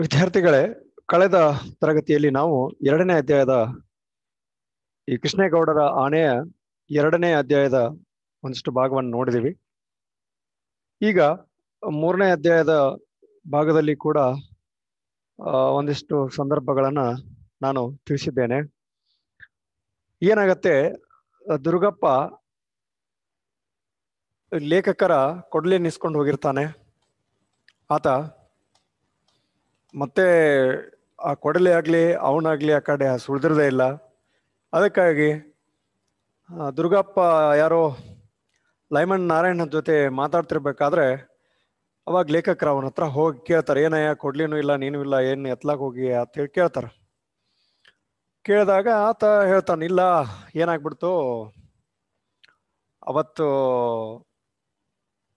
ವಿದ್ಯಾರ್ಥಿಗಳೇ ಕಳೆದ ತರಗತಿಯಲ್ಲಿ ನಾವು ಎರಡನೇ ಅಧ್ಯಾಯದ ಈ ಕೃಷ್ಣೇಗೌಡರ ಆನೆಯ ಎರಡನೇ ಅಧ್ಯಾಯದ ಒಂದಿಷ್ಟು ಭಾಗವನ್ನು ನೋಡಿದೀವಿ ಈಗ ಮೂರನೇ ಅಧ್ಯಾಯದ ಭಾಗದಲ್ಲಿ ಕೂಡ ಒಂದಿಷ್ಟು ಸಂದರ್ಭಗಳನ್ನ ನಾನು ತಿಳಿಸಿದ್ದೇನೆ ಏನಾಗತ್ತೆ ದುರ್ಗಪ್ಪ ಲೇಖಕರ ಕೊಡ್ಲಿ ನಿಸ್ಕೊಂಡು ಹೋಗಿರ್ತಾನೆ ಆತ ಮತ್ತೆ ಆ ಕೊಡಲೇ ಆಗಲಿ ಅವನಾಗಲಿ ಆ ಕಡೆ ಸುಳಿದಿರದೇ ಇಲ್ಲ ಅದಕ್ಕಾಗಿ ದುರ್ಗಪ್ಪ ಯಾರೋ ಲೈಮನ್ ನಾರಾಯಣನ ಜೊತೆ ಮಾತಾಡ್ತಿರ್ಬೇಕಾದ್ರೆ ಅವಾಗ ಲೇಖಕರು ಅವನ ಹತ್ರ ಹೋಗಿ ಕೇಳ್ತಾರೆ ಏನಯ್ಯ ಕೊಡ್ಲಿನೂ ಇಲ್ಲ ನೀನು ಇಲ್ಲ ಏನು ಎತ್ಲಾಕ್ ಹೋಗಿ ಅಂತ ಹೇಳಿ ಕೇಳ್ತಾರೆ ಕೇಳಿದಾಗ ಆತ ಹೇಳ್ತಾನೆ ಇಲ್ಲ ಏನಾಗ್ಬಿಡ್ತು ಅವತ್ತು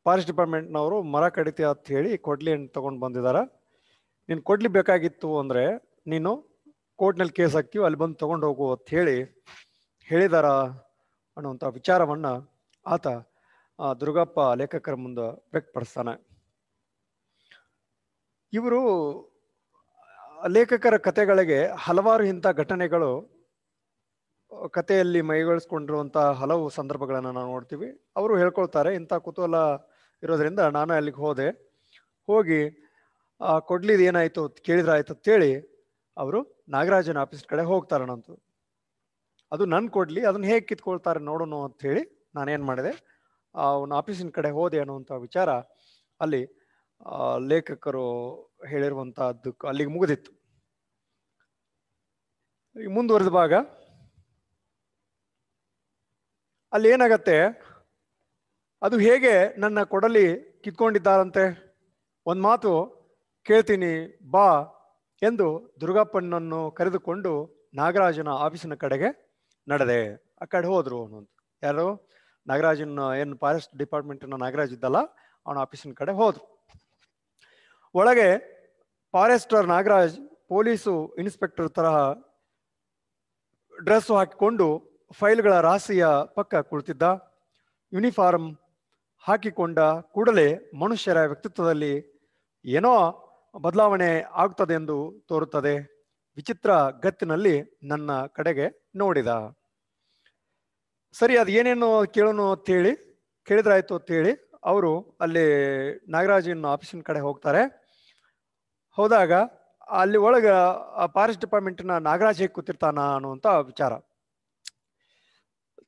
ಫಾರೆಸ್ಟ್ ಡಿಪಾರ್ಟ್ಮೆಂಟ್ನವರು ಮರ ಕಡಿತ ಅಂತ ಹೇಳಿ ಕೊಡ್ಲಿ ತಗೊಂಡು ಬಂದಿದ್ದಾರೆ ನೀನು ಕೊಡ್ಲಿ ಬೇಕಾಗಿತ್ತು ಅಂದರೆ ನೀನು ಕೋರ್ಟ್ನಲ್ಲಿ ಕೇಸ್ ಹಾಕ್ತೀವಿ ಅಲ್ಲಿ ಬಂದು ತೊಗೊಂಡು ಹೋಗು ಅಂತ ಹೇಳಿ ಹೇಳಿದಾರ ಅನ್ನುವಂಥ ವಿಚಾರವನ್ನು ಆತ ದುರ್ಗಪ್ಪ ಲೇಖಕರ ಮುಂದೆ ವ್ಯಕ್ತಪಡಿಸ್ತಾನೆ ಇವರು ಲೇಖಕರ ಕತೆಗಳಿಗೆ ಹಲವಾರು ಇಂಥ ಘಟನೆಗಳು ಕಥೆಯಲ್ಲಿ ಮೈಗೊಳಿಸ್ಕೊಂಡಿರುವಂಥ ಹಲವು ಸಂದರ್ಭಗಳನ್ನು ನಾವು ನೋಡ್ತೀವಿ ಅವರು ಹೇಳ್ಕೊಳ್ತಾರೆ ಇಂಥ ಕುತೂಹಲ ಇರೋದ್ರಿಂದ ನಾನು ಅಲ್ಲಿಗೆ ಹೋದೆ ಹೋಗಿ ಕೊಡ್ಲಿದ್ ಏನಾಯ್ತು ಕೇಳಿದ್ರ ಆಯ್ತು ಅಂತೇಳಿ ಅವರು ನಾಗರಾಜನ ಆಫೀಸ್ ಕಡೆ ಹೋಗ್ತಾರಣಂತು ಅದು ನನ್ನ ಕೊಡ್ಲಿ ಅದನ್ನ ಹೇಗೆ ಕಿತ್ಕೊಳ್ತಾರೆ ನೋಡೋಣ ಅಂತ ಹೇಳಿ ನಾನೇನು ಮಾಡಿದೆ ಅವನ ಆಫೀಸಿನ ಕಡೆ ಹೋದೆ ಅನ್ನುವಂಥ ವಿಚಾರ ಅಲ್ಲಿ ಲೇಖಕರು ಹೇಳಿರುವಂತಹದ್ದು ಅಲ್ಲಿಗೆ ಮುಗಿದಿತ್ತು ಈ ಮುಂದುವರೆದ ಭಾಗ ಅಲ್ಲಿ ಏನಾಗತ್ತೆ ಅದು ಹೇಗೆ ನನ್ನ ಕೊಡಲಿ ಕಿತ್ಕೊಂಡಿದ್ದಾರಂತೆ ಒಂದು ಮಾತು ಕೇಳ್ತೀನಿ ಬಾ ಎಂದು ದುರ್ಗಪ್ಪನನ್ನು ಕರೆದುಕೊಂಡು ನಾಗರಾಜನ ಆಫೀಸಿನ ಕಡೆಗೆ ನಡೆದೆ ಆ ಕಡೆ ಹೋದ್ರು ಅವನು ಯಾರು ನಾಗರಾಜನ ಏನು ಫಾರೆಸ್ಟ್ ಡಿಪಾರ್ಟ್ಮೆಂಟ್ನ ನಾಗರಾಜ್ ಇದ್ದಲ್ಲ ಅವನ ಆಫೀಸಿನ ಕಡೆ ಹೋದ್ರು ಒಳಗೆ ಫಾರೆಸ್ಟರ್ ನಾಗರಾಜ್ ಪೊಲೀಸು ಇನ್ಸ್ಪೆಕ್ಟರ್ ತರಹ ಡ್ರೆಸ್ ಹಾಕಿಕೊಂಡು ಫೈಲ್ಗಳ ರಾಶಿಯ ಪಕ್ಕ ಕುಳಿತಿದ್ದ ಯೂನಿಫಾರ್ಮ್ ಹಾಕಿಕೊಂಡ ಕೂಡಲೇ ಮನುಷ್ಯರ ವ್ಯಕ್ತಿತ್ವದಲ್ಲಿ ಏನೋ ಬದಲಾವಣೆ ಆಗ್ತದೆ ಎಂದು ತೋರುತ್ತದೆ ವಿಚಿತ್ರ ಗತ್ತಿನಲ್ಲಿ ನನ್ನ ಕಡೆಗೆ ನೋಡಿದ ಸರಿ ಅದು ಏನೇನು ಕೇಳೋನು ಅಂತೇಳಿ ಕೇಳಿದ್ರಾಯ್ತು ಅಂತೇಳಿ ಅವರು ಅಲ್ಲಿ ನಾಗರಾಜಿನ ಆಫೀಸಿನ ಕಡೆ ಹೋಗ್ತಾರೆ ಹೋದಾಗ ಅಲ್ಲಿ ಒಳಗೆ ಫಾರೆಸ್ಟ್ ಡಿಪಾರ್ಟ್ಮೆಂಟ್ನ ನಾಗರಾಜ್ ಹೇಗೆ ಕೂತಿರ್ತಾನ ಅನ್ನುವಂಥ ವಿಚಾರ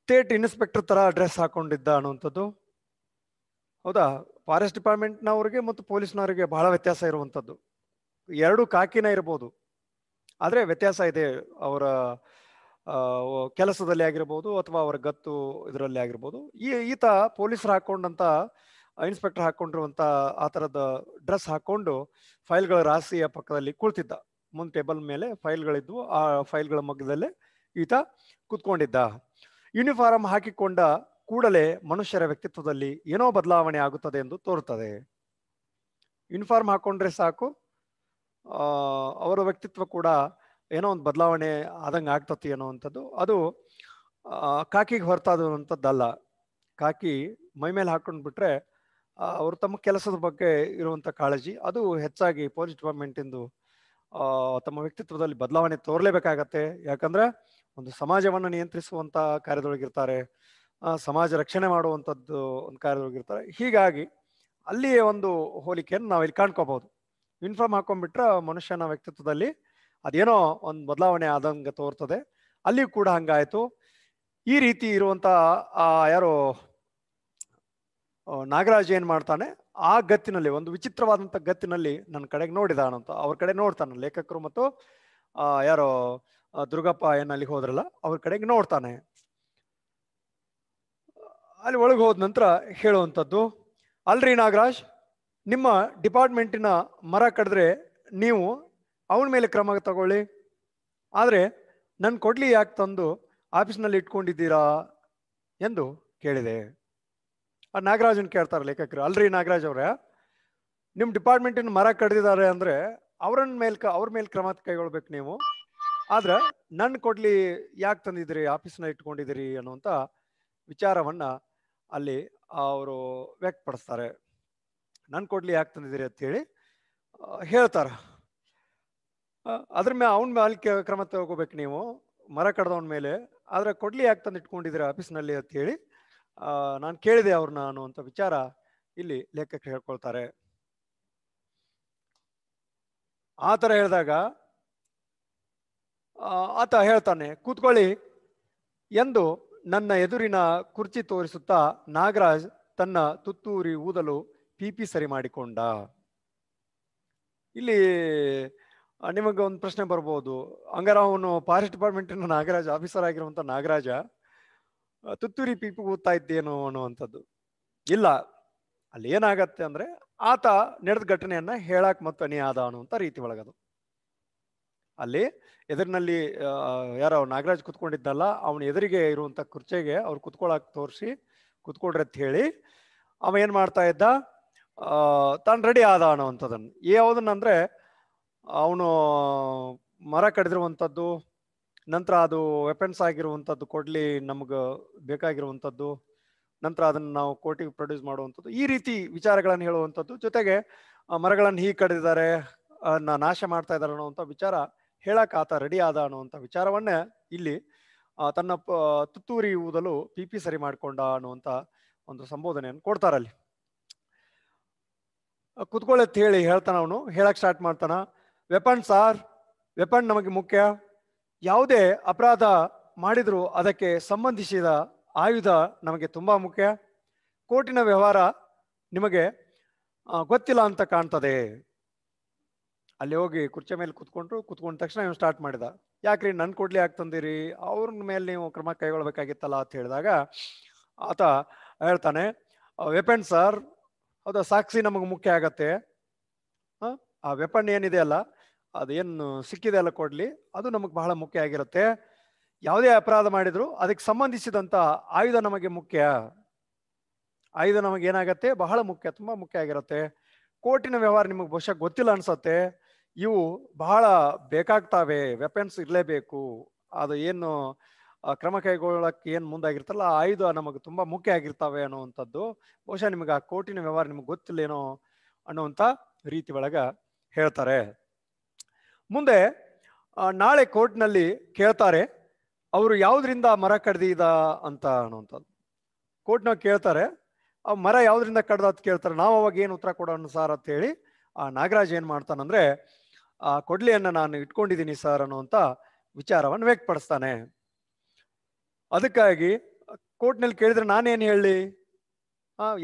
ಸ್ಟೇಟ್ ಇನ್ಸ್ಪೆಕ್ಟರ್ ಥರ ಡ್ರೆಸ್ ಹಾಕೊಂಡಿದ್ದ ಅನ್ನುವಂಥದ್ದು ಹೌದಾ ಫಾರೆಸ್ಟ್ ಡಿಪಾರ್ಟ್ಮೆಂಟ್ನವ್ರಿಗೆ ಮತ್ತು ಪೊಲೀಸ್ನವರಿಗೆ ಬಹಳ ವ್ಯತ್ಯಾಸ ಇರುವಂಥದ್ದು ಎರಡು ಕಾಕಿನ ಇರ್ಬೋದು ಆದರೆ ವ್ಯತ್ಯಾಸ ಇದೆ ಅವರ ಕೆಲಸದಲ್ಲಿ ಆಗಿರ್ಬೋದು ಅಥವಾ ಅವರ ಗತ್ತು ಇದರಲ್ಲಿ ಆಗಿರ್ಬೋದು ಈ ಈತ ಪೊಲೀಸರು ಹಾಕೊಂಡಂತ ಇನ್ಸ್ಪೆಕ್ಟರ್ ಹಾಕ್ಕೊಂಡಿರುವಂಥ ಆ ಥರದ ಡ್ರೆಸ್ ಹಾಕ್ಕೊಂಡು ಫೈಲ್ಗಳ ರಾಶಿಯ ಪಕ್ಕದಲ್ಲಿ ಕುಳಿತಿದ್ದ ಮುಂದೆ ಟೇಬಲ್ ಮೇಲೆ ಫೈಲ್ಗಳಿದ್ವು ಆ ಫೈಲ್ಗಳ ಮಗ್ಗದಲ್ಲೇ ಈತ ಕುತ್ಕೊಂಡಿದ್ದ ಯೂನಿಫಾರ್ಮ್ ಹಾಕಿಕೊಂಡ ಕೂಡಲೇ ಮನುಷ್ಯರ ವ್ಯಕ್ತಿತ್ವದಲ್ಲಿ ಏನೋ ಬದಲಾವಣೆ ಆಗುತ್ತದೆ ಎಂದು ತೋರುತ್ತದೆ ಯೂನಿಫಾರ್ಮ್ ಹಾಕೊಂಡ್ರೆ ಸಾಕು ಅವರ ವ್ಯಕ್ತಿತ್ವ ಕೂಡ ಏನೋ ಒಂದು ಬದಲಾವಣೆ ಆದಂಗೆ ಆಗ್ತತಿ ಅನ್ನೋವಂಥದ್ದು ಅದು ಕಾಕಿಗೆ ಹೊರತಾದಂಥದ್ದಲ್ಲ ಕಾಕಿ ಮೈ ಮೇಲೆ ಹಾಕೊಂಡು ಬಿಟ್ರೆ ಅವರು ತಮ್ಮ ಕೆಲಸದ ಬಗ್ಗೆ ಇರುವಂಥ ಕಾಳಜಿ ಅದು ಹೆಚ್ಚಾಗಿ ಪೊಲೀಸ್ ಡಿಪಾರ್ಟ್ಮೆಂಟ್ ತಮ್ಮ ವ್ಯಕ್ತಿತ್ವದಲ್ಲಿ ಬದಲಾವಣೆ ತೋರಲೇಬೇಕಾಗತ್ತೆ ಯಾಕಂದ್ರೆ ಒಂದು ಸಮಾಜವನ್ನು ನಿಯಂತ್ರಿಸುವಂತ ಕಾರ್ಯದೊಳಗಿರ್ತಾರೆ ಸಮಾಜ ರಕ್ಷಣೆ ಮಾಡುವಂಥದ್ದು ಒಂದು ಕಾರ್ಯವಾಗಿರ್ತಾರೆ ಹೀಗಾಗಿ ಅಲ್ಲಿಯೇ ಒಂದು ಹೋಲಿಕೆಯನ್ನು ನಾವು ಇಲ್ಲಿ ಕಾಣ್ಕೋಬಹುದು ಯೂನಿಫಾರ್ಮ್ ಹಾಕೊಂಡ್ಬಿಟ್ರೆ ಮನುಷ್ಯನ ವ್ಯಕ್ತಿತ್ವದಲ್ಲಿ ಅದೇನೋ ಒಂದು ಬದಲಾವಣೆ ಆದಂಗೆ ತೋರ್ತದೆ ಅಲ್ಲಿ ಕೂಡ ಹಂಗಾಯಿತು ಈ ರೀತಿ ಇರುವಂಥ ಯಾರು ನಾಗರಾಜ್ ಏನು ಮಾಡ್ತಾನೆ ಆ ಗತ್ತಿನಲ್ಲಿ ಒಂದು ವಿಚಿತ್ರವಾದಂಥ ಗತ್ತಿನಲ್ಲಿ ನನ್ನ ಕಡೆಗೆ ನೋಡಿದಾನಂತ ಅವ್ರ ಕಡೆ ನೋಡ್ತಾನೆ ಲೇಖಕರು ಮತ್ತು ಯಾರೋ ದುರ್ಗಪ್ಪ ಏನಲ್ಲಿ ಹೋದ್ರಲ್ಲ ಅವ್ರ ಕಡೆಗೆ ನೋಡ್ತಾನೆ ಅಲ್ಲಿ ಒಳಗೆ ಹೋದ ನಂತರ ಹೇಳುವಂಥದ್ದು ಅಲ್ರಿ ನಾಗರಾಜ್ ನಿಮ್ಮ ಡಿಪಾರ್ಟ್ಮೆಂಟಿನ ಮರ ಕಡಿದ್ರೆ ನೀವು ಅವನ ಮೇಲೆ ಕ್ರಮ ತಗೊಳ್ಳಿ ಆದರೆ ನನ್ನ ಕೊಡ್ಲಿ ಯಾಕೆ ತಂದು ಆಫೀಸ್ನಲ್ಲಿ ಇಟ್ಕೊಂಡಿದ್ದೀರಾ ಎಂದು ಕೇಳಿದೆ ಆ ನಾಗರಾಜನ್ ಕೇಳ್ತಾರೆ ಲೇಖಕರು ಅಲ್ರಿ ನಾಗರಾಜ್ ಅವರೇ ನಿಮ್ಮ ಡಿಪಾರ್ಟ್ಮೆಂಟಿನ ಮರ ಕಡ್ದಿದ್ದಾರೆ ಅಂದರೆ ಮೇಲೆ ಮೇಲೆ ಅವ್ರ ಮೇಲೆ ಕ್ರಮ ಕೈಗೊಳ್ಬೇಕು ನೀವು ಆದ್ರೆ ನನ್ನ ಕೊಡ್ಲಿ ಯಾಕೆ ತಂದಿದ್ದೀರಿ ಆಫೀಸ್ನ ಇಟ್ಕೊಂಡಿದ್ದೀರಿ ಅನ್ನುವಂಥ ವಿಚಾರವನ್ನು ಅಲ್ಲಿ ಅವರು ವ್ಯಕ್ತಪಡಿಸ್ತಾರೆ ನನ್ನ ಕೊಡ್ಲಿ ಯಾಕೆ ತಂದಿದ್ದೀರಿ ಅಂತೇಳಿ ಹೇಳ್ತಾರೆ ಅದ್ರ ಮೇಲೆ ಅವನ ಮೇಲೆ ಕ್ರಮ ತಗೋಬೇಕು ನೀವು ಮರ ಕಡ್ದವನ ಮೇಲೆ ಆದರೆ ಕೊಡ್ಲಿ ಯಾಕೆ ತಂದು ಇಟ್ಕೊಂಡಿದ್ದೀರ ಆಫೀಸ್ನಲ್ಲಿ ಅಂತೇಳಿ ನಾನು ಕೇಳಿದೆ ಅವ್ರನ್ನ ಅನ್ನುವಂಥ ವಿಚಾರ ಇಲ್ಲಿ ಲೇಖಕ ಹೇಳ್ಕೊಳ್ತಾರೆ ಆ ಥರ ಹೇಳಿದಾಗ ಆತ ಹೇಳ್ತಾನೆ ಕೂತ್ಕೊಳ್ಳಿ ಎಂದು ನನ್ನ ಎದುರಿನ ಕುರ್ಚಿ ತೋರಿಸುತ್ತಾ ನಾಗರಾಜ್ ತನ್ನ ತುತ್ತೂರಿ ಊದಲು ಪಿಪಿ ಸರಿ ಮಾಡಿಕೊಂಡ ಇಲ್ಲಿ ನಿಮಗೆ ಒಂದು ಪ್ರಶ್ನೆ ಬರ್ಬೋದು ಹಂಗಾರ ಅವನು ಫಾರೆಸ್ಟ್ ಡಿಪಾರ್ಟ್ಮೆಂಟಿನ ನಾಗರಾಜ್ ಆಫೀಸರ್ ಆಗಿರುವಂಥ ನಾಗರಾಜ ತುತ್ತೂರಿ ಪಿಪಿ ಊದ್ತಾ ಇದ್ದೇನು ಅನ್ನುವಂಥದ್ದು ಇಲ್ಲ ಅಲ್ಲಿ ಏನಾಗತ್ತೆ ಅಂದರೆ ಆತ ನಡೆದ ಘಟನೆಯನ್ನು ಹೇಳಕ್ಕೆ ಮತ್ತು ಅನಿಯಾದ ಅನ್ನುವಂಥ ರೀತಿ ಒಳಗದು ಅಲ್ಲಿ ಎದುರಿನಲ್ಲಿ ಯಾರೋ ನಾಗರಾಜ್ ಕುತ್ಕೊಂಡಿದ್ದಲ್ಲ ಅವನು ಎದುರಿಗೆ ಇರುವಂಥ ಕುರ್ಚೆಗೆ ಅವ್ರು ಕುತ್ಕೊಳಕ್ ತೋರಿಸಿ ಕುತ್ಕೊಳ್ರಿ ಅಂತ ಹೇಳಿ ಅವ ಏನು ಮಾಡ್ತಾ ಇದ್ದ ತಾನು ರೆಡಿ ಆದ ಅನ್ನೋವಂಥದ್ದನ್ನು ಯಾವುದನ್ನಂದರೆ ಅವನು ಮರ ಕಡಿದಿರುವಂಥದ್ದು ನಂತರ ಅದು ವೆಪನ್ಸ್ ಆಗಿರುವಂಥದ್ದು ಕೊಡಲಿ ನಮ್ಗೆ ಬೇಕಾಗಿರುವಂಥದ್ದು ನಂತರ ಅದನ್ನು ನಾವು ಕೋರ್ಟಿಗೆ ಪ್ರೊಡ್ಯೂಸ್ ಮಾಡುವಂಥದ್ದು ಈ ರೀತಿ ವಿಚಾರಗಳನ್ನು ಹೇಳುವಂಥದ್ದು ಜೊತೆಗೆ ಮರಗಳನ್ನು ಹೀಗೆ ಕಡಿದಿದ್ದಾರೆ ನಾಶ ಮಾಡ್ತಾ ಇದ್ದಾರೆ ಅನ್ನೋವಂಥ ವಿಚಾರ ಹೇಳಕ್ಕೆ ಆತ ರೆಡಿ ಆದ ಅನ್ನುವಂಥ ವಿಚಾರವನ್ನೇ ಇಲ್ಲಿ ತನ್ನ ತುತ್ತೂರಿ ಊದಲು ಪಿ ಪಿ ಸರಿ ಮಾಡಿಕೊಂಡ ಅನ್ನುವಂಥ ಒಂದು ಸಂಬೋಧನೆಯನ್ನು ಕೊಡ್ತಾರಲ್ಲಿ ಕುತ್ಕೊಳ್ಳತ್ ಹೇಳಿ ಹೇಳ್ತಾನ ಅವನು ಹೇಳಕ್ಕೆ ಸ್ಟಾರ್ಟ್ ಮಾಡ್ತಾನ ವೆಪನ್ ಸಾರ್ ವೆಪನ್ ನಮಗೆ ಮುಖ್ಯ ಯಾವುದೇ ಅಪರಾಧ ಮಾಡಿದರೂ ಅದಕ್ಕೆ ಸಂಬಂಧಿಸಿದ ಆಯುಧ ನಮಗೆ ತುಂಬ ಮುಖ್ಯ ಕೋರ್ಟಿನ ವ್ಯವಹಾರ ನಿಮಗೆ ಗೊತ್ತಿಲ್ಲ ಅಂತ ಕಾಣ್ತದೆ ಅಲ್ಲಿ ಹೋಗಿ ಕುರ್ಚಿ ಮೇಲೆ ಕುತ್ಕೊಂಡ್ರು ಕುತ್ಕೊಂಡ ತಕ್ಷಣ ಇವ್ನು ಸ್ಟಾರ್ಟ್ ಮಾಡಿದ ಯಾಕ್ರಿ ನನ್ನ ಕೊಡ್ಲಿ ತಂದಿರಿ ಅವ್ರ ಮೇಲೆ ನೀವು ಕ್ರಮ ಕೈಗೊಳ್ಬೇಕಾಗಿತ್ತಲ್ಲ ಅಂತ ಹೇಳಿದಾಗ ಆತ ಹೇಳ್ತಾನೆ ವೆಪನ್ ಸರ್ ಅದು ಸಾಕ್ಷಿ ನಮಗೆ ಮುಖ್ಯ ಆಗತ್ತೆ ಆ ವೆಪನ್ ಏನಿದೆ ಅಲ್ಲ ಅದೇನು ಸಿಕ್ಕಿದೆ ಅಲ್ಲ ಕೊಡ್ಲಿ ಅದು ನಮಗೆ ಬಹಳ ಮುಖ್ಯ ಆಗಿರುತ್ತೆ ಯಾವುದೇ ಅಪರಾಧ ಮಾಡಿದ್ರು ಅದಕ್ಕೆ ಸಂಬಂಧಿಸಿದಂತ ಆಯುಧ ನಮಗೆ ಮುಖ್ಯ ಆಯುಧ ನಮಗೆ ಏನಾಗತ್ತೆ ಬಹಳ ಮುಖ್ಯ ತುಂಬಾ ಮುಖ್ಯ ಆಗಿರುತ್ತೆ ಕೋರ್ಟಿನ ವ್ಯವಹಾರ ನಿಮಗೆ ಬಹುಶಃ ಗೊತ್ತಿಲ್ಲ ಅನ್ಸತ್ತೆ ಇವು ಬಹಳ ಬೇಕಾಗ್ತಾವೆ ವೆಪನ್ಸ್ ಇರಲೇಬೇಕು ಅದು ಏನು ಕ್ರಮ ಕೈಗೊಳ್ಳಕ್ಕೆ ಏನು ಮುಂದಾಗಿರ್ತಲ್ಲ ಆಯುಧ ನಮಗೆ ತುಂಬ ಮುಖ್ಯ ಆಗಿರ್ತಾವೆ ಅನ್ನುವಂಥದ್ದು ಬಹುಶಃ ನಿಮಗೆ ಆ ಕೋರ್ಟಿನ ವ್ಯವಹಾರ ನಿಮ್ಗೆ ಗೊತ್ತಿಲ್ಲೇನೋ ಅನ್ನುವಂಥ ರೀತಿ ಒಳಗೆ ಹೇಳ್ತಾರೆ ಮುಂದೆ ನಾಳೆ ಕೋರ್ಟ್ನಲ್ಲಿ ಕೇಳ್ತಾರೆ ಅವರು ಯಾವುದರಿಂದ ಮರ ಕಡ್ದಿದ ಅಂತ ಅನ್ನುವಂಥದ್ದು ಕೋರ್ಟ್ನಾಗ ಕೇಳ್ತಾರೆ ಆ ಮರ ಯಾವುದರಿಂದ ಕಡ್ದ ಅಂತ ಕೇಳ್ತಾರೆ ನಾವು ಅವಾಗ ಏನು ಉತ್ತರ ಕೊಡೋಣ ಸಾರ್ ಅಂತ ಹೇಳಿ ಆ ನಾಗರಾಜ್ ಏನು ಮಾಡ್ತಾನಂದ್ರೆ ಆ ಕೊಡ್ಲಿಯನ್ನು ನಾನು ಇಟ್ಕೊಂಡಿದ್ದೀನಿ ಸರ್ ಅನ್ನುವಂಥ ವಿಚಾರವನ್ನು ವ್ಯಕ್ತಪಡಿಸ್ತಾನೆ ಅದಕ್ಕಾಗಿ ಕೋರ್ಟ್ನಲ್ಲಿ ಕೇಳಿದ್ರೆ ನಾನೇನು ಹೇಳಿ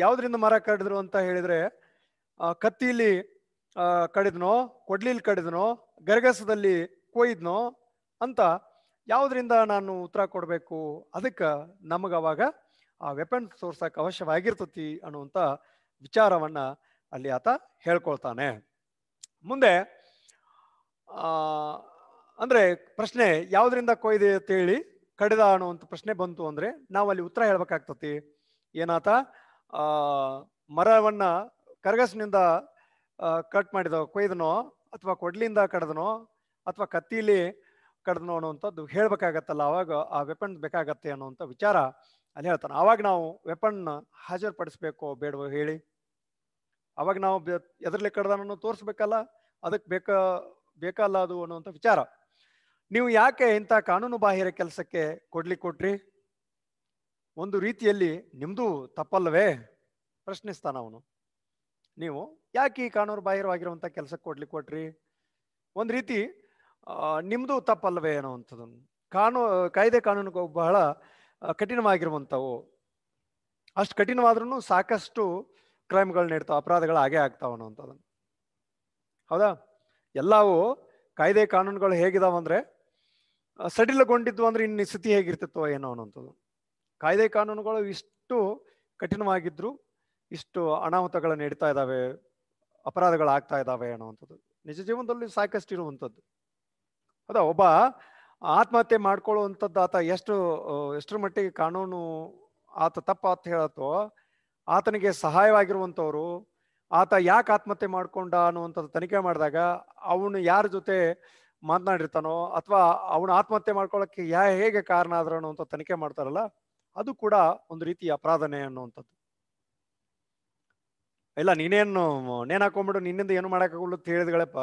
ಯಾವುದರಿಂದ ಮರ ಕಡಿದ್ರು ಅಂತ ಹೇಳಿದರೆ ಕತ್ತಿಲಿ ಕಡಿದ್ನೋ ಕೊಡ್ಲಿಲಿ ಕಡಿದ್ನೋ ಗರಗಸದಲ್ಲಿ ಕೊಯ್ದ್ನೋ ಅಂತ ಯಾವುದರಿಂದ ನಾನು ಉತ್ತರ ಕೊಡಬೇಕು ಅದಕ್ಕೆ ನಮಗಾವಾಗ ಆ ವೆಪನ್ ತೋರ್ಸಕ್ಕೆ ಅವಶ್ಯವಾಗಿರ್ತತಿ ಅನ್ನುವಂಥ ವಿಚಾರವನ್ನು ಅಲ್ಲಿ ಆತ ಹೇಳ್ಕೊಳ್ತಾನೆ ಮುಂದೆ ಅಂದರೆ ಪ್ರಶ್ನೆ ಯಾವುದರಿಂದ ಕೊಯ್ದೆ ಅಂತ ಹೇಳಿ ಕಡಿದ ಅನ್ನುವಂಥ ಪ್ರಶ್ನೆ ಬಂತು ಅಂದರೆ ನಾವು ಅಲ್ಲಿ ಉತ್ತರ ಹೇಳ್ಬೇಕಾಗ್ತತಿ ಏನಾತ ಮರವನ್ನು ಕರಗಸಿನಿಂದ ಕಟ್ ಮಾಡಿದ ಕೊಯ್ದನೋ ಅಥವಾ ಕೊಡ್ಲಿಂದ ಕಡ್ದನೋ ಅಥವಾ ಕತ್ತಿಲಿ ಕಡ್ದನೋ ಅನ್ನುವಂಥದ್ದು ಹೇಳಬೇಕಾಗತ್ತಲ್ಲ ಅವಾಗ ಆ ವೆಪನ್ ಬೇಕಾಗತ್ತೆ ಅನ್ನುವಂಥ ವಿಚಾರ ಅಲ್ಲಿ ಹೇಳ್ತಾನೆ ಆವಾಗ ನಾವು ವೆಪನ್ ಹಾಜರುಪಡಿಸ್ಬೇಕು ಬೇಡವೋ ಹೇಳಿ ಅವಾಗ ನಾವು ಎದ್ರಲ್ಲಿ ಕಡ್ದನೋ ತೋರಿಸ್ಬೇಕಲ್ಲ ಅದಕ್ಕೆ ಬೇಕ ಬೇಕಲ್ಲ ಅದು ಅನ್ನುವಂಥ ವಿಚಾರ ನೀವು ಯಾಕೆ ಇಂಥ ಕಾನೂನು ಬಾಹಿರ ಕೆಲಸಕ್ಕೆ ಕೊಡ್ಲಿಕ್ಕೆ ಕೊಟ್ರಿ ಒಂದು ರೀತಿಯಲ್ಲಿ ನಿಮ್ಮದು ತಪ್ಪಲ್ಲವೇ ಪ್ರಶ್ನಿಸ್ತಾನ ಅವನು ನೀವು ಯಾಕೆ ಈ ಕಾನೂನು ಬಾಹಿರವಾಗಿರುವಂಥ ಕೆಲಸಕ್ಕೆ ಕೊಡ್ಲಿಕ್ಕೆ ಕೊಟ್ರಿ ಒಂದು ರೀತಿ ನಿಮ್ಮದು ತಪ್ಪಲ್ಲವೇ ಅನ್ನುವಂಥದ್ದು ಕಾನೂ ಕಾಯ್ದೆ ಕಾನೂನು ಬಹಳ ಕಠಿಣವಾಗಿರುವಂಥವು ಅಷ್ಟು ಕಠಿಣವಾದ್ರೂ ಸಾಕಷ್ಟು ಕ್ರೈಮ್ಗಳು ನೀಡ್ತಾವೆ ಅಪರಾಧಗಳು ಆಗೇ ಆಗ್ತಾವೆ ಅನ್ನೋವಂಥದ್ದನ್ನು ಹೌದಾ ಎಲ್ಲವೂ ಕಾಯ್ದೆ ಕಾನೂನುಗಳು ಹೇಗಿದಾವಂದ್ರೆ ಸಡಿಲಗೊಂಡಿದ್ದು ಅಂದ್ರೆ ಇನ್ನು ಸ್ಥಿತಿ ಹೇಗಿರ್ತಿತ್ತು ಏನೋ ಅನ್ನೋಂಥದ್ದು ಕಾಯ್ದೆ ಕಾನೂನುಗಳು ಇಷ್ಟು ಕಠಿಣವಾಗಿದ್ರು ಇಷ್ಟು ಅನಾಹುತಗಳನ್ನು ನೀಡ್ತಾ ಇದ್ದಾವೆ ಆಗ್ತಾ ಇದ್ದಾವೆ ಅನ್ನೋವಂಥದ್ದು ನಿಜ ಜೀವನದಲ್ಲಿ ಸಾಕಷ್ಟು ಇರುವಂಥದ್ದು ಅದ ಒಬ್ಬ ಆತ್ಮಹತ್ಯೆ ಮಾಡ್ಕೊಳ್ಳುವಂಥದ್ದು ಆತ ಎಷ್ಟು ಎಷ್ಟರ ಮಟ್ಟಿಗೆ ಕಾನೂನು ಆತ ತಪ್ಪ ಅಂತ ಹೇಳತ್ತೋ ಆತನಿಗೆ ಸಹಾಯವಾಗಿರುವಂಥವ್ರು ಆತ ಯಾಕೆ ಆತ್ಮಹತ್ಯೆ ಮಾಡ್ಕೊಂಡ ಅನ್ನುವಂಥದ್ದು ತನಿಖೆ ಮಾಡಿದಾಗ ಅವನು ಯಾರ ಜೊತೆ ಮಾತನಾಡಿರ್ತಾನೋ ಅಥವಾ ಅವನು ಆತ್ಮಹತ್ಯೆ ಮಾಡ್ಕೊಳ್ಳೋಕೆ ಯಾ ಹೇಗೆ ಕಾರಣ ಆದ್ರ ಅನ್ನುವಂಥ ತನಿಖೆ ಮಾಡ್ತಾರಲ್ಲ ಅದು ಕೂಡ ಒಂದು ರೀತಿಯ ಅಪರಾಧನೆ ಅನ್ನುವಂಥದ್ದು ಇಲ್ಲ ನೀನೇನು ನೇಣು ಹಾಕೊಂಡ್ಬಿಡು ನಿನ್ನಿಂದ ಏನು ಮಾಡೋಕ್ಕಾಗಲ್ಲ ಅಂತ ಹೇಳಿದ್ಗಳಪ್ಪ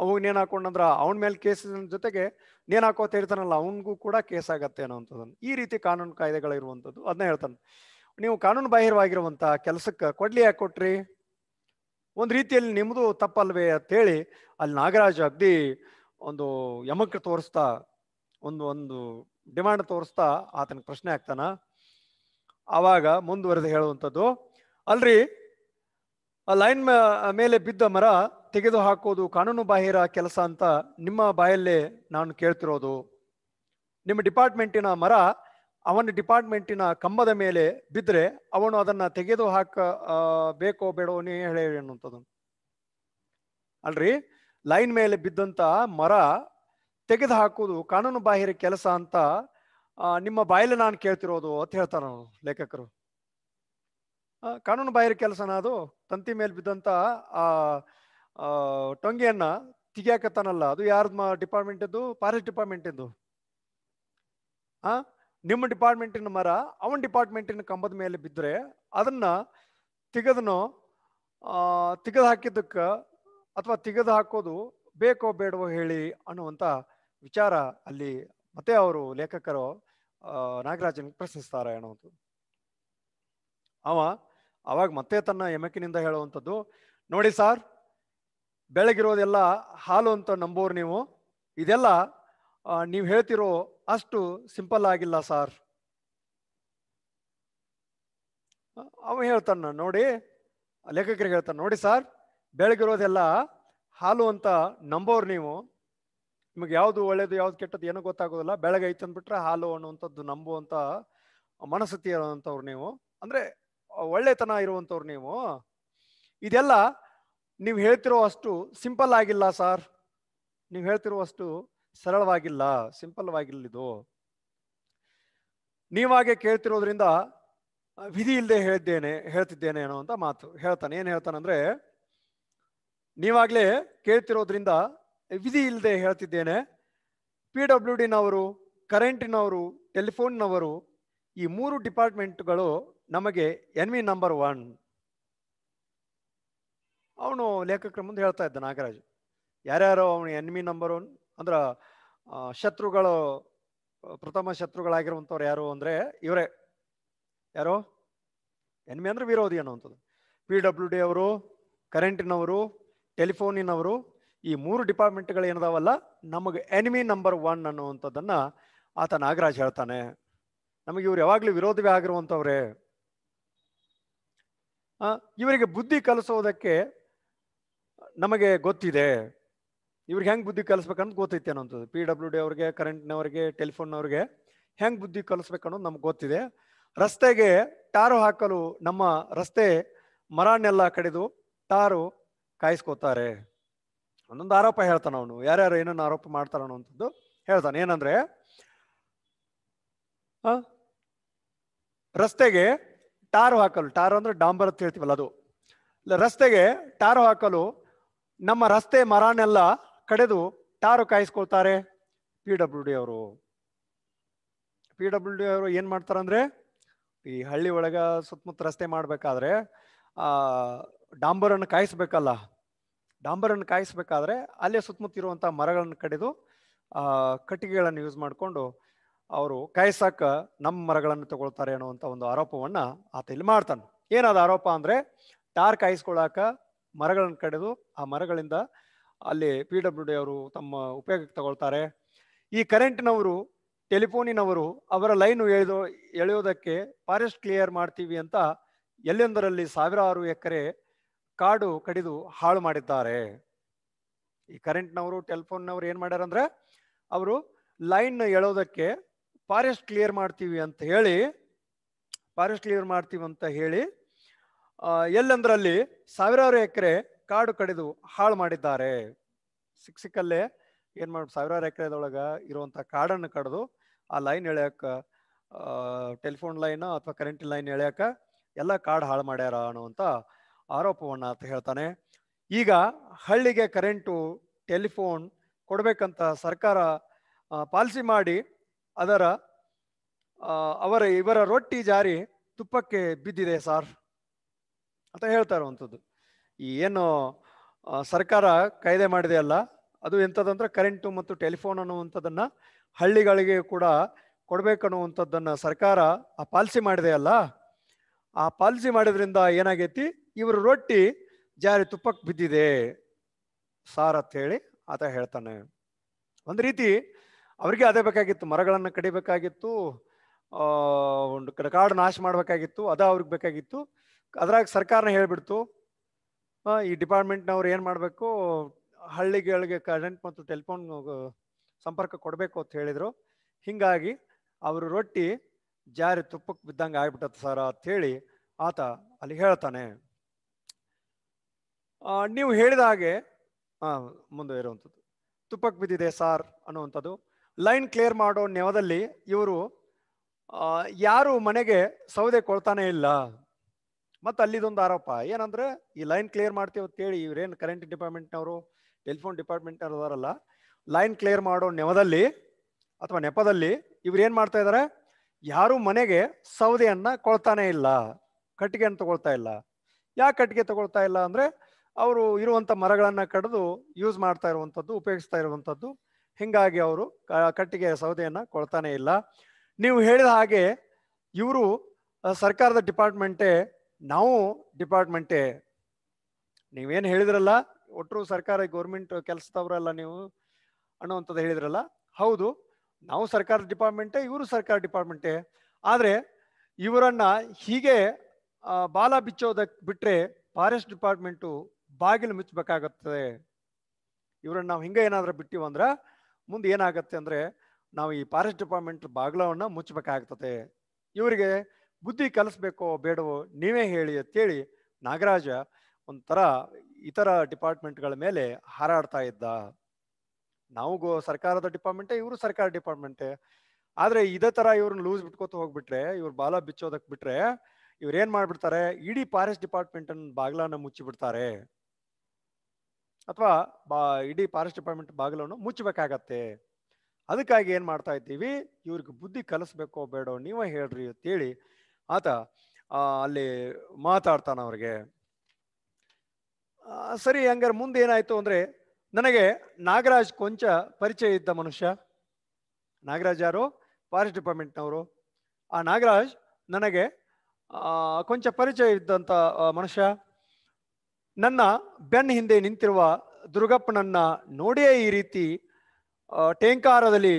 ಅವಾಗ ನೇಣು ಹಾಕೊಂಡಂದ್ರ ಅವನ ಮೇಲೆ ಕೇಸಿನ ಜೊತೆಗೆ ನೇಣು ಹಾಕೋತ ಇರ್ತಾನಲ್ಲ ಅವನಿಗೂ ಕೂಡ ಕೇಸ್ ಆಗತ್ತೆ ಅನ್ನೋವಂಥದ್ದನ್ನು ಈ ರೀತಿ ಕಾನೂನು ಕಾಯ್ದೆಗಳಿರುವಂಥದ್ದು ಅದನ್ನ ಹೇಳ್ತಾನೆ ನೀವು ಕಾನೂನು ಬಾಹಿರವಾಗಿರುವಂತ ಕೆಲಸಕ್ಕೆ ಕೊಡ್ಲಿ ಯಾಕೆ ಕೊಟ್ರಿ ಒಂದು ರೀತಿಯಲ್ಲಿ ನಿಮ್ಮದು ತಪ್ಪಲ್ವೇ ಅಂತೇಳಿ ಅಲ್ಲಿ ನಾಗರಾಜ್ ಅಗ್ದಿ ಒಂದು ಯಮಕ್ಕೆ ತೋರಿಸ್ತಾ ಒಂದು ಒಂದು ಡಿಮ್ಯಾಂಡ್ ತೋರಿಸ್ತಾ ಆತನ ಪ್ರಶ್ನೆ ಆಗ್ತಾನ ಆವಾಗ ಮುಂದುವರೆದು ಹೇಳುವಂಥದ್ದು ಅಲ್ರಿ ಆ ಲೈನ್ ಮೇಲೆ ಬಿದ್ದ ಮರ ತೆಗೆದು ಹಾಕೋದು ಕಾನೂನು ಬಾಹಿರ ಕೆಲಸ ಅಂತ ನಿಮ್ಮ ಬಾಯಲ್ಲೇ ನಾನು ಕೇಳ್ತಿರೋದು ನಿಮ್ಮ ಡಿಪಾರ್ಟ್ಮೆಂಟಿನ ಮರ ಅವನ ಡಿಪಾರ್ಟ್ಮೆಂಟಿನ ಕಂಬದ ಮೇಲೆ ಬಿದ್ದರೆ ಅವನು ಅದನ್ನು ತೆಗೆದು ಹಾಕ ಬೇಕೋ ಬೇಡೋ ನೀ ಹೇಳಿ ಅನ್ನುವಂಥದ್ದು ಅಲ್ರಿ ಲೈನ್ ಮೇಲೆ ಬಿದ್ದಂತ ಮರ ತೆಗೆದು ಹಾಕುವುದು ಕಾನೂನು ಬಾಹಿರ ಕೆಲಸ ಅಂತ ನಿಮ್ಮ ಬಾಯಲ್ಲಿ ನಾನು ಕೇಳ್ತಿರೋದು ಅಂತ ಹೇಳ್ತಾರೆ ಲೇಖಕರು ಕಾನೂನು ಬಾಹಿರ ಕೆಲಸನ ಅದು ತಂತಿ ಮೇಲೆ ಬಿದ್ದಂತ ಆ ಟೊಂಗಿಯನ್ನ ತೆಗಿಯಾಕತ್ತಾನಲ್ಲ ಅದು ಯಾರ ಡಿಪಾರ್ಟ್ಮೆಂಟ್ ಇದ್ದು ಫಾರೆಸ್ಟ್ ಡಿಪಾರ್ಟ್ಮೆಂಟ್ ಇದ್ದು ಆ ನಿಮ್ಮ ಡಿಪಾರ್ಟ್ಮೆಂಟಿನ ಮರ ಅವನ ಡಿಪಾರ್ಟ್ಮೆಂಟಿನ ಕಂಬದ ಮೇಲೆ ಬಿದ್ದರೆ ಅದನ್ನ ತೆಗೆದನು ತೆಗೆದು ಹಾಕಿದ್ದಕ್ಕೆ ಅಥವಾ ತೆಗೆದು ಹಾಕೋದು ಬೇಕೋ ಬೇಡವೋ ಹೇಳಿ ಅನ್ನುವಂಥ ವಿಚಾರ ಅಲ್ಲಿ ಮತ್ತೆ ಅವರು ಲೇಖಕರು ನಾಗರಾಜನ್ ಪ್ರಶ್ನಿಸ್ತಾರೆ ಅನ್ನೋದು ಅವ ಅವಾಗ ಮತ್ತೆ ತನ್ನ ಎಮಕಿನಿಂದ ಹೇಳುವಂಥದ್ದು ನೋಡಿ ಸಾರ್ ಬೆಳಗಿರೋದೆಲ್ಲ ಹಾಲು ಅಂತ ನಂಬೋರು ನೀವು ಇದೆಲ್ಲ ನೀವು ಹೇಳ್ತಿರೋ ಅಷ್ಟು ಸಿಂಪಲ್ ಆಗಿಲ್ಲ ಸಾರ್ ಅವ ಹೇಳ್ತಾನ ನೋಡಿ ಲೇಖಕರಿಗೆ ಹೇಳ್ತಾನೆ ನೋಡಿ ಸರ್ ಬೆಳಗಿರೋದೆಲ್ಲ ಹಾಲು ಅಂತ ನಂಬೋರು ನೀವು ನಿಮಗೆ ಯಾವುದು ಒಳ್ಳೇದು ಯಾವ್ದು ಕೆಟ್ಟದ್ದು ಏನೂ ಗೊತ್ತಾಗೋದಿಲ್ಲ ಬೆಳಗ್ಗೆ ಅಂದ್ಬಿಟ್ರೆ ಹಾಲು ಅನ್ನುವಂಥದ್ದು ನಂಬುವಂಥ ಮನಸ್ಥಿತಿ ಇರುವಂಥವ್ರು ನೀವು ಅಂದರೆ ಒಳ್ಳೆತನ ಇರುವಂಥವ್ರು ನೀವು ಇದೆಲ್ಲ ನೀವು ಹೇಳ್ತಿರೋ ಅಷ್ಟು ಸಿಂಪಲ್ ಆಗಿಲ್ಲ ಸಾರ್ ನೀವು ಹೇಳ್ತಿರೋ ಅಷ್ಟು ಸರಳವಾಗಿಲ್ಲ ಸಿಂಪಲ್ ಆಗಿಲ್ಲಿದು ಇದು ನೀವಾಗೆ ಕೇಳ್ತಿರೋದ್ರಿಂದ ವಿಧಿ ಇಲ್ಲದೆ ಹೇಳಿದ್ದೇನೆ ಹೇಳ್ತಿದ್ದೇನೆ ಏನೋ ಅಂತ ಮಾತು ಹೇಳ್ತಾನೆ ಏನು ಹೇಳ್ತಾನಂದ್ರೆ ನೀವಾಗ್ಲೇ ಕೇಳ್ತಿರೋದ್ರಿಂದ ವಿಧಿ ಇಲ್ಲದೆ ಹೇಳ್ತಿದ್ದೇನೆ ಪಿ ಡಬ್ಲ್ಯೂ ಡಿನವರು ಕರೆಂಟಿನವರು ಟೆಲಿಫೋನ್ನವರು ಈ ಮೂರು ಡಿಪಾರ್ಟ್ಮೆಂಟ್ಗಳು ನಮಗೆ ಎನ್ ವಿ ನಂಬರ್ ಒನ್ ಅವನು ಲೇಖಕರ ಮುಂದೆ ಹೇಳ್ತಾ ಇದ್ದ ನಾಗರಾಜ್ ಯಾರ್ಯಾರು ಅವನು ಎನ್ ವಿ ನಂಬರ್ ಒನ್ ಅಂದ್ರ ಶತ್ರುಗಳು ಪ್ರಥಮ ಶತ್ರುಗಳಾಗಿರುವಂಥವ್ರು ಯಾರು ಅಂದ್ರೆ ಇವರೇ ಯಾರು ಎನ್ಮಿ ಅಂದ್ರೆ ವಿರೋಧಿ ಅನ್ನುವಂಥದ್ದು ಪಿ ಡಬ್ಲ್ಯೂ ಡಿ ಅವರು ಕರೆಂಟಿನವರು ಟೆಲಿಫೋನಿನವರು ಈ ಮೂರು ಡಿಪಾರ್ಟ್ಮೆಂಟ್ಗಳು ಏನದಾವಲ್ಲ ನಮಗೆ ಎನಿಮಿ ನಂಬರ್ ಒನ್ ಅನ್ನುವಂಥದ್ದನ್ನು ಆತ ನಾಗರಾಜ್ ಹೇಳ್ತಾನೆ ನಮಗೆ ಇವ್ರು ಯಾವಾಗಲೂ ವಿರೋಧವೇ ಆಗಿರುವಂಥವ್ರೆ ಇವರಿಗೆ ಬುದ್ಧಿ ಕಲಿಸೋದಕ್ಕೆ ನಮಗೆ ಗೊತ್ತಿದೆ ಇವ್ರಿಗೆ ಹೆಂಗೆ ಬುದ್ಧಿ ಕಲಿಸ್ಬೇಕಂತ ಗೊತ್ತೈತೆ ಅನ್ನೋಂಥದ್ದು ಪಿ ಡಬ್ಲ್ಯೂ ಡಿ ಅವ್ರಿಗೆ ಕರೆಂಟ್ನವ್ರಿಗೆ ಟೆಲಿಫೋನ್ನವ್ರಿಗೆ ಹೆಂಗೆ ಬುದ್ಧಿ ಕಲಿಸ್ಬೇಕನ್ನೋದು ಅನ್ನೋದು ನಮ್ಗೆ ಗೊತ್ತಿದೆ ರಸ್ತೆಗೆ ಟಾರು ಹಾಕಲು ನಮ್ಮ ರಸ್ತೆ ಮರನೆಲ್ಲ ಕಡಿದು ಟಾರು ಕಾಯಿಸ್ಕೋತಾರೆ ಒಂದೊಂದು ಆರೋಪ ಹೇಳ್ತಾನೆ ಅವನು ಯಾರ್ಯಾರು ಏನನ್ನ ಆರೋಪ ಮಾಡ್ತಾರ ಅನ್ನೋಂಥದ್ದು ಹೇಳ್ತಾನೆ ಏನಂದ್ರೆ ರಸ್ತೆಗೆ ಟಾರು ಹಾಕಲು ಟಾರು ಅಂದ್ರೆ ಡಾಂಬರ್ ಅಂತ ಹೇಳ್ತೀವಲ್ಲ ಅದು ರಸ್ತೆಗೆ ಟಾರು ಹಾಕಲು ನಮ್ಮ ರಸ್ತೆ ಮರನೆಲ್ಲ ಕಡೆದು ಟಾರು ಕಾಯಿಸ್ಕೊಳ್ತಾರೆ ಪಿ ಡಬ್ಲ್ಯೂ ಡಿ ಅವರು ಪಿ ಡಬ್ಲ್ಯೂ ಡಿ ಅವರು ಏನ್ ಮಾಡ್ತಾರಂದ್ರೆ ಈ ಹಳ್ಳಿ ಒಳಗ ಸುತ್ತಮುತ್ತ ರಸ್ತೆ ಮಾಡ್ಬೇಕಾದ್ರೆ ಆ ಡಾಂಬರನ್ನು ಕಾಯಿಸ್ಬೇಕಲ್ಲ ಡಾಂಬರನ್ನು ಕಾಯಿಸ್ಬೇಕಾದ್ರೆ ಅಲ್ಲೇ ಸುತ್ತಮುತ್ತ ಇರುವಂತ ಮರಗಳನ್ನು ಕಡಿದು ಆ ಕಟ್ಟಿಗೆಗಳನ್ನು ಯೂಸ್ ಮಾಡಿಕೊಂಡು ಅವರು ಕಾಯಿಸಕ್ಕ ನಮ್ಮ ಮರಗಳನ್ನು ತಗೊಳ್ತಾರೆ ಅನ್ನುವಂಥ ಒಂದು ಆರೋಪವನ್ನ ಆತ ಇಲ್ಲಿ ಮಾಡ್ತಾನೆ ಏನಾದ ಆರೋಪ ಅಂದ್ರೆ ಟಾರ್ ಕಾಯಿಸ್ಕೊಳ್ಳಾಕ ಮರಗಳನ್ನು ಕಡಿದು ಆ ಮರಗಳಿಂದ ಅಲ್ಲಿ ಪಿ ಡಬ್ಲ್ಯೂ ಡಿ ಅವರು ತಮ್ಮ ಉಪಯೋಗಕ್ಕೆ ತಗೊಳ್ತಾರೆ ಈ ಕರೆಂಟ್ನವರು ಟೆಲಿಫೋನಿನವರು ಅವರ ಲೈನು ಎಳೆದು ಎಳೆಯೋದಕ್ಕೆ ಫಾರೆಸ್ಟ್ ಕ್ಲಿಯರ್ ಮಾಡ್ತೀವಿ ಅಂತ ಎಲ್ಲೆಂದರಲ್ಲಿ ಸಾವಿರಾರು ಎಕರೆ ಕಾಡು ಕಡಿದು ಹಾಳು ಮಾಡಿದ್ದಾರೆ ಈ ಕರೆಂಟ್ನವರು ಟೆಲಿಫೋನ್ನವರು ಏನು ಮಾಡ್ಯಾರ ಅವರು ಲೈನ್ ಎಳೋದಕ್ಕೆ ಫಾರೆಸ್ಟ್ ಕ್ಲಿಯರ್ ಮಾಡ್ತೀವಿ ಅಂತ ಹೇಳಿ ಫಾರೆಸ್ಟ್ ಕ್ಲಿಯರ್ ಮಾಡ್ತೀವಿ ಅಂತ ಹೇಳಿ ಎಲ್ಲೆಂದರಲ್ಲಿ ಸಾವಿರಾರು ಎಕರೆ ಕಾಡು ಕಡಿದು ಹಾಳು ಮಾಡಿದ್ದಾರೆ ಸಿಕ್ ಸಿಕ್ಕಲ್ಲೇ ಏನು ಮಾಡ ಸಾವಿರಾರು ಎಕರೆದೊಳಗ ಇರುವಂತ ಕಾಡನ್ನು ಕಡಿದು ಆ ಲೈನ್ ಎಳೆಯಕ ಟೆಲಿಫೋನ್ ಲೈನ್ ಅಥವಾ ಕರೆಂಟ್ ಲೈನ್ ಎಳೆಯಕ ಎಲ್ಲ ಕಾರ್ಡ್ ಹಾಳು ಮಾಡ್ಯಾರ ಅನ್ನುವಂತ ಆರೋಪವನ್ನು ಅಂತ ಹೇಳ್ತಾನೆ ಈಗ ಹಳ್ಳಿಗೆ ಕರೆಂಟು ಟೆಲಿಫೋನ್ ಕೊಡಬೇಕಂತ ಸರ್ಕಾರ ಪಾಲಿಸಿ ಮಾಡಿ ಅದರ ಅವರ ಇವರ ರೊಟ್ಟಿ ಜಾರಿ ತುಪ್ಪಕ್ಕೆ ಬಿದ್ದಿದೆ ಸಾರ್ ಅಂತ ಹೇಳ್ತಾ ಇರುವಂಥದ್ದು ಏನು ಸರ್ಕಾರ ಕಾಯ್ದೆ ಮಾಡಿದೆಯಲ್ಲ ಅದು ಎಂಥದ್ದಂದ್ರೆ ಕರೆಂಟು ಮತ್ತು ಟೆಲಿಫೋನ್ ಅನ್ನುವಂಥದ್ದನ್ನು ಹಳ್ಳಿಗಳಿಗೆ ಕೂಡ ಕೊಡಬೇಕನ್ನುವಂಥದ್ದನ್ನು ಸರ್ಕಾರ ಆ ಪಾಲಿಸಿ ಅಲ್ಲ ಆ ಪಾಲಿಸಿ ಮಾಡಿದ್ರಿಂದ ಏನಾಗೈತಿ ಇವರು ರೊಟ್ಟಿ ಜಾರಿ ತುಪ್ಪಕ್ಕೆ ಬಿದ್ದಿದೆ ಸಾರ್ ಅಂತ ಹೇಳಿ ಆತ ಹೇಳ್ತಾನೆ ಒಂದು ರೀತಿ ಅವ್ರಿಗೆ ಅದೇ ಬೇಕಾಗಿತ್ತು ಮರಗಳನ್ನು ಕಡಿಬೇಕಾಗಿತ್ತು ಒಂದು ಕಾಡು ನಾಶ ಮಾಡಬೇಕಾಗಿತ್ತು ಅದ ಅವ್ರಿಗೆ ಬೇಕಾಗಿತ್ತು ಅದ್ರಾಗ ಸರ್ಕಾರನ ಹೇಳಿಬಿಡ್ತು ಈ ಡಿಪಾರ್ಟ್ಮೆಂಟ್ನವ್ರು ಏನು ಮಾಡಬೇಕು ಹಳ್ಳಿಗಳಿಗೆ ಕರೆಂಟ್ ಮತ್ತು ಟೆಲಿಫೋನ್ ಸಂಪರ್ಕ ಕೊಡಬೇಕು ಅಂತ ಹೇಳಿದರು ಹೀಗಾಗಿ ಅವರು ರೊಟ್ಟಿ ಜಾರಿ ತುಪ್ಪಕ್ಕೆ ಬಿದ್ದಂಗೆ ಸಾರ್ ಅಂತ ಹೇಳಿ ಆತ ಅಲ್ಲಿ ಹೇಳ್ತಾನೆ ನೀವು ಹೇಳಿದ ಹಾಗೆ ಮುಂದೆ ಇರುವಂಥದ್ದು ತುಪ್ಪಕ್ಕೆ ಬಿದ್ದಿದೆ ಸಾರ್ ಅನ್ನುವಂಥದ್ದು ಲೈನ್ ಕ್ಲಿಯರ್ ಮಾಡೋ ನೆವದಲ್ಲಿ ಇವರು ಯಾರು ಮನೆಗೆ ಸೌದೆ ಕೊಳ್ತಾನೆ ಇಲ್ಲ ಮತ್ತು ಅಲ್ಲಿದೊಂದು ಆರೋಪ ಏನಂದ್ರೆ ಈ ಲೈನ್ ಕ್ಲಿಯರ್ ಮಾಡ್ತೀವಿ ಅಂತೇಳಿ ಇವ್ರೇನು ಕರೆಂಟ್ ಡಿಪಾರ್ಟ್ಮೆಂಟ್ನವರು ಟೆಲಿಫೋನ್ ಡಿಪಾರ್ಟ್ಮೆಂಟ್ ಅದಾರಲ್ಲ ಲೈನ್ ಕ್ಲಿಯರ್ ಮಾಡೋ ನೆವದಲ್ಲಿ ಅಥವಾ ನೆಪದಲ್ಲಿ ಇವ್ರೇನು ಮಾಡ್ತಾ ಇದ್ದಾರೆ ಯಾರೂ ಮನೆಗೆ ಸೌದೆಯನ್ನು ಕೊಳ್ತಾನೆ ಇಲ್ಲ ಕಟ್ಟಿಗೆಯನ್ನು ತಗೊಳ್ತಾ ಇಲ್ಲ ಯಾಕೆ ಕಟ್ಟಿಗೆ ತಗೊಳ್ತಾ ಇಲ್ಲ ಅಂದರೆ ಅವರು ಇರುವಂಥ ಮರಗಳನ್ನು ಕಡಿದು ಯೂಸ್ ಮಾಡ್ತಾ ಇರುವಂಥದ್ದು ಉಪಯೋಗಿಸ್ತಾ ಇರುವಂಥದ್ದು ಹೀಗಾಗಿ ಅವರು ಕಟ್ಟಿಗೆ ಸೌದೆಯನ್ನು ಕೊಳ್ತಾನೆ ಇಲ್ಲ ನೀವು ಹೇಳಿದ ಹಾಗೆ ಇವರು ಸರ್ಕಾರದ ಡಿಪಾರ್ಟ್ಮೆಂಟೇ ನಾವು ಡಿಪಾರ್ಟ್ಮೆಂಟೇ ನೀವೇನು ಹೇಳಿದ್ರಲ್ಲ ಒಟ್ಟರು ಸರ್ಕಾರ ಗೌರ್ಮೆಂಟ್ ಕೆಲಸದವರಲ್ಲ ನೀವು ಅನ್ನೋವಂಥದ್ದು ಹೇಳಿದ್ರಲ್ಲ ಹೌದು ನಾವು ಸರ್ಕಾರದ ಡಿಪಾರ್ಟ್ಮೆಂಟೇ ಇವರು ಸರ್ಕಾರ ಡಿಪಾರ್ಟ್ಮೆಂಟೇ ಆದರೆ ಇವರನ್ನು ಹೀಗೆ ಬಾಲ ಬಿಚ್ಚೋದಕ್ಕೆ ಬಿಟ್ಟರೆ ಫಾರೆಸ್ಟ್ ಡಿಪಾರ್ಟ್ಮೆಂಟು ಬಾಗಿಲು ಮುಚ್ಚಬೇಕಾಗುತ್ತದೆ ಇವರನ್ನು ನಾವು ಹಿಂಗೆ ಏನಾದರೂ ಬಿಟ್ಟಿವು ಅಂದ್ರೆ ಮುಂದೆ ಏನಾಗುತ್ತೆ ಅಂದರೆ ನಾವು ಈ ಫಾರೆಸ್ಟ್ ಡಿಪಾರ್ಟ್ಮೆಂಟ್ ಬಾಗಿಲವನ್ನು ಮುಚ್ಚಬೇಕಾಗ್ತದೆ ಇವರಿಗೆ ಬುದ್ಧಿ ಕಲಿಸ್ಬೇಕೋ ಬೇಡವೋ ನೀವೇ ಹೇಳಿ ಅಂತೇಳಿ ನಾಗರಾಜ ಒಂಥರ ಇತರ ಡಿಪಾರ್ಟ್ಮೆಂಟ್ಗಳ ಮೇಲೆ ಹಾರಾಡ್ತಾ ಇದ್ದ ನಾವು ಗೋ ಸರ್ಕಾರದ ಡಿಪಾರ್ಟ್ಮೆಂಟೇ ಇವರು ಸರ್ಕಾರ ಡಿಪಾರ್ಟ್ಮೆಂಟೇ ಆದರೆ ಇದೇ ಥರ ಇವ್ರನ್ನ ಲೂಸ್ ಬಿಟ್ಕೋತ ಹೋಗ್ಬಿಟ್ರೆ ಇವ್ರ ಬಾಲ ಬಿಚ್ಚೋದಕ್ಕೆ ಬಿಟ್ರೆ ಇವ್ರು ಏನು ಮಾಡ್ಬಿಡ್ತಾರೆ ಇಡೀ ಫಾರೆಸ್ಟ್ ಡಿಪಾರ್ಟ್ಮೆಂಟ್ ಅನ್ನು ಬಾಗಿಲನ್ನು ಮುಚ್ಚಿಬಿಡ್ತಾರೆ ಅಥವಾ ಬಾ ಇಡೀ ಫಾರೆಸ್ಟ್ ಡಿಪಾರ್ಟ್ಮೆಂಟ್ ಬಾಗಿಲನ್ನು ಮುಚ್ಚಬೇಕಾಗತ್ತೆ ಅದಕ್ಕಾಗಿ ಏನು ಮಾಡ್ತಾ ಇದ್ದೀವಿ ಇವ್ರಿಗೆ ಬುದ್ಧಿ ಕಲಿಸ್ಬೇಕೋ ಬೇಡೋ ನೀವೇ ಹೇಳ್ರಿ ಅಂತೇಳಿ ಆತ ಅಲ್ಲಿ ಮಾತಾಡ್ತಾನ ಅವ್ರಿಗೆ ಸರಿ ಹಂಗಾರೆ ಮುಂದೆ ಏನಾಯ್ತು ಅಂದ್ರೆ ನನಗೆ ನಾಗರಾಜ್ ಕೊಂಚ ಪರಿಚಯ ಇದ್ದ ಮನುಷ್ಯ ನಾಗರಾಜ್ ಯಾರು ಫಾರೆಸ್ಟ್ ಡಿಪಾರ್ಟ್ಮೆಂಟ್ನವರು ಆ ನಾಗರಾಜ್ ನನಗೆ ಕೊಂಚ ಪರಿಚಯ ಇದ್ದಂಥ ಮನುಷ್ಯ ನನ್ನ ಬೆನ್ನ ಹಿಂದೆ ನಿಂತಿರುವ ದುರ್ಗಪ್ಪನನ್ನ ನೋಡಿಯೇ ಈ ರೀತಿ ಟೇಂಕಾರದಲ್ಲಿ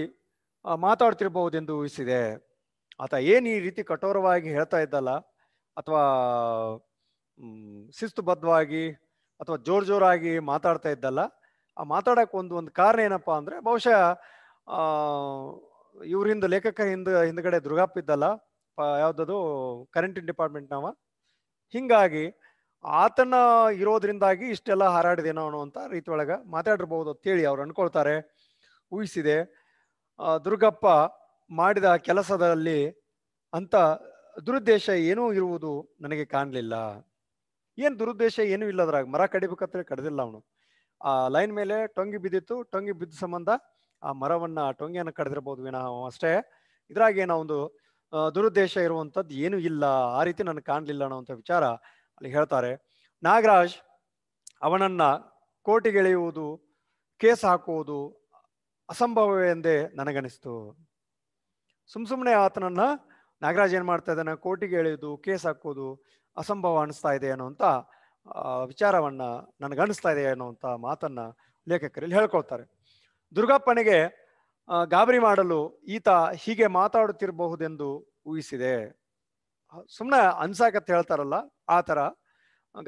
ಮಾತಾಡ್ತಿರ್ಬಹುದೆಂದು ಊಹಿಸಿದೆ ಆತ ಏನು ಈ ರೀತಿ ಕಠೋರವಾಗಿ ಹೇಳ್ತಾ ಇದ್ದಲ್ಲ ಅಥವಾ ಶಿಸ್ತುಬದ್ಧವಾಗಿ ಅಥವಾ ಜೋರು ಜೋರಾಗಿ ಮಾತಾಡ್ತಾ ಇದ್ದಲ್ಲ ಆ ಮಾತಾಡೋಕೆ ಒಂದು ಒಂದು ಕಾರಣ ಏನಪ್ಪ ಅಂದರೆ ಬಹುಶಃ ಇವರಿಂದ ಲೇಖಕರ ಹಿಂದ ಹಿಂದ್ಗಡೆ ದುರ್ಗಾಪ್ ಇದ್ದಲ್ಲ ಯಾವುದದು ಕರೆಂಟಿನ ಡಿಪಾರ್ಟ್ಮೆಂಟ್ನವ ಹಿಂಗಾಗಿ ಆತನ ಇರೋದ್ರಿಂದಾಗಿ ಇಷ್ಟೆಲ್ಲ ಹಾರಾಡಿದೇನೋ ಅಂತ ರೀತಿ ಒಳಗೆ ಮಾತಾಡಿರ್ಬೋದು ಅಂತೇಳಿ ಅವ್ರು ಅನ್ಕೊಳ್ತಾರೆ ಊಹಿಸಿದೆ ದುರ್ಗಪ್ಪ ಮಾಡಿದ ಕೆಲಸದಲ್ಲಿ ಅಂತ ದುರುದ್ದೇಶ ಏನೂ ಇರುವುದು ನನಗೆ ಕಾಣಲಿಲ್ಲ ಏನು ದುರುದ್ದೇಶ ಏನೂ ಇಲ್ಲದ್ರಾಗ ಮರ ಕಡಿಬೇಕಂತ ಕಡ್ದಿಲ್ಲ ಅವನು ಆ ಲೈನ್ ಮೇಲೆ ಟೊಂಗಿ ಬಿದ್ದಿತ್ತು ಟೊಂಗಿ ಬಿದ್ದ ಸಂಬಂಧ ಆ ಮರವನ್ನ ಟೊಂಗಿಯನ್ನು ಕಡ್ದಿರ್ಬೋದು ವಿನಃ ಅಷ್ಟೇ ಇದ್ರಾಗ ಒಂದು ದುರುದ್ದೇಶ ಇರುವಂಥದ್ದು ಏನೂ ಇಲ್ಲ ಆ ರೀತಿ ನನಗೆ ಕಾಣಲಿಲ್ಲ ಅನ್ನೋವಂಥ ವಿಚಾರ ಅಲ್ಲಿ ಹೇಳ್ತಾರೆ ನಾಗರಾಜ್ ಅವನನ್ನ ಕೋಟಿಗೆಳೆಯುವುದು ಕೇಸ್ ಹಾಕುವುದು ಎಂದೇ ನನಗನಿಸ್ತು ಸುಮ್ ಸುಮ್ಮನೆ ಆತನನ್ನ ನಾಗರಾಜ್ ಏನು ಮಾಡ್ತಾ ಇದ್ದಾನೆ ಕೋರ್ಟಿಗೆ ಎಳೆಯೋದು ಕೇಸ್ ಹಾಕೋದು ಅಸಂಭವ ಅನಿಸ್ತಾ ಇದೆ ಅನ್ನೋ ಅಂತ ವಿಚಾರವನ್ನ ನನಗನ್ನಿಸ್ತಾ ಇದೆ ಅನ್ನೋವಂಥ ಮಾತನ್ನ ಲೇಖಕರಲ್ಲಿ ಹೇಳ್ಕೊಳ್ತಾರೆ ದುರ್ಗಪ್ಪನಿಗೆ ಗಾಬರಿ ಮಾಡಲು ಈತ ಹೀಗೆ ಮಾತಾಡುತ್ತಿರಬಹುದೆಂದು ಊಹಿಸಿದೆ ಸುಮ್ಮನೆ ಅನ್ಸಾಕತ್ ಹೇಳ್ತಾರಲ್ಲ ಆ ಥರ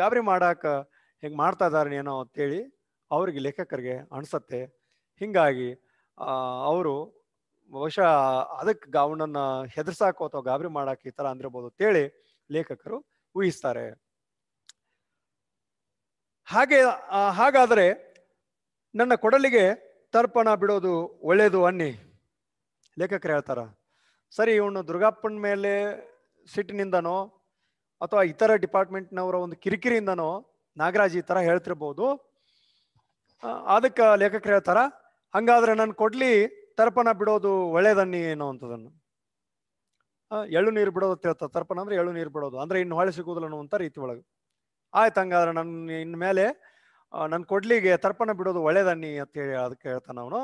ಗಾಬರಿ ಮಾಡಾಕ ಹೆಂಗೆ ಮಾಡ್ತಾ ಇದ್ದಾರನೇನೋ ಏನೋ ಅಂತೇಳಿ ಅವ್ರಿಗೆ ಲೇಖಕರಿಗೆ ಅನಿಸತ್ತೆ ಹೀಗಾಗಿ ಅವರು ಬಹುಶಃ ಅದಕ್ಕೆ ಅವನನ್ನ ಹೆದರ್ಸಾಕೋ ಅಥವಾ ಗಾಬರಿ ಮಾಡಾಕ ಈ ತರ ಅಂದಿರಬಹುದು ಅಂತೇಳಿ ಲೇಖಕರು ಊಹಿಸ್ತಾರೆ ಹಾಗೆ ಹಾಗಾದರೆ ನನ್ನ ಕೊಡಲಿಗೆ ತರ್ಪಣ ಬಿಡೋದು ಒಳ್ಳೇದು ಅನ್ನಿ ಲೇಖಕರು ಹೇಳ್ತಾರ ಸರಿ ಇವನು ದುರ್ಗಾಪ್ಪನ ಮೇಲೆ ಸಿಟ್ಟಿನಿಂದನೋ ಅಥವಾ ಇತರ ಡಿಪಾರ್ಟ್ಮೆಂಟ್ನವರ ಒಂದು ಕಿರಿಕಿರಿಯಿಂದನೋ ನಾಗರಾಜ್ ಈ ಥರ ಹೇಳ್ತಿರ್ಬೋದು ಅದಕ್ಕೆ ಲೇಖಕರು ಹೇಳ್ತಾರ ಹಂಗಾದ್ರೆ ನನ್ನ ಕೊಡ್ಲಿ ತರ್ಪಣ ಬಿಡೋದು ಒಳ್ಳೇದನ್ನಿ ಏನೋ ಅಂತದನ್ನು ಎಳ್ಳು ನೀರು ಬಿಡೋದು ತಿಳ್ತ ತರ್ಪಣ ಅಂದ್ರೆ ಎಳ್ಳು ನೀರು ಬಿಡೋದು ಅಂದ್ರೆ ಇನ್ನು ಹೊಳೆ ಸಿಗುವುದಿಲ್ಲ ಅನ್ನುವಂಥ ರೀತಿ ಒಳಗೆ ಆಯ್ತು ಹಂಗಾದ್ರೆ ನನ್ನ ಮೇಲೆ ನನ್ನ ಕೊಡ್ಲಿಗೆ ತರ್ಪಣ ಬಿಡೋದು ಒಳ್ಳೇದನ್ನಿ ಅಂತೇಳಿ ಅದಕ್ಕೆ ಹೇಳ್ತಾನೆ ಅವನು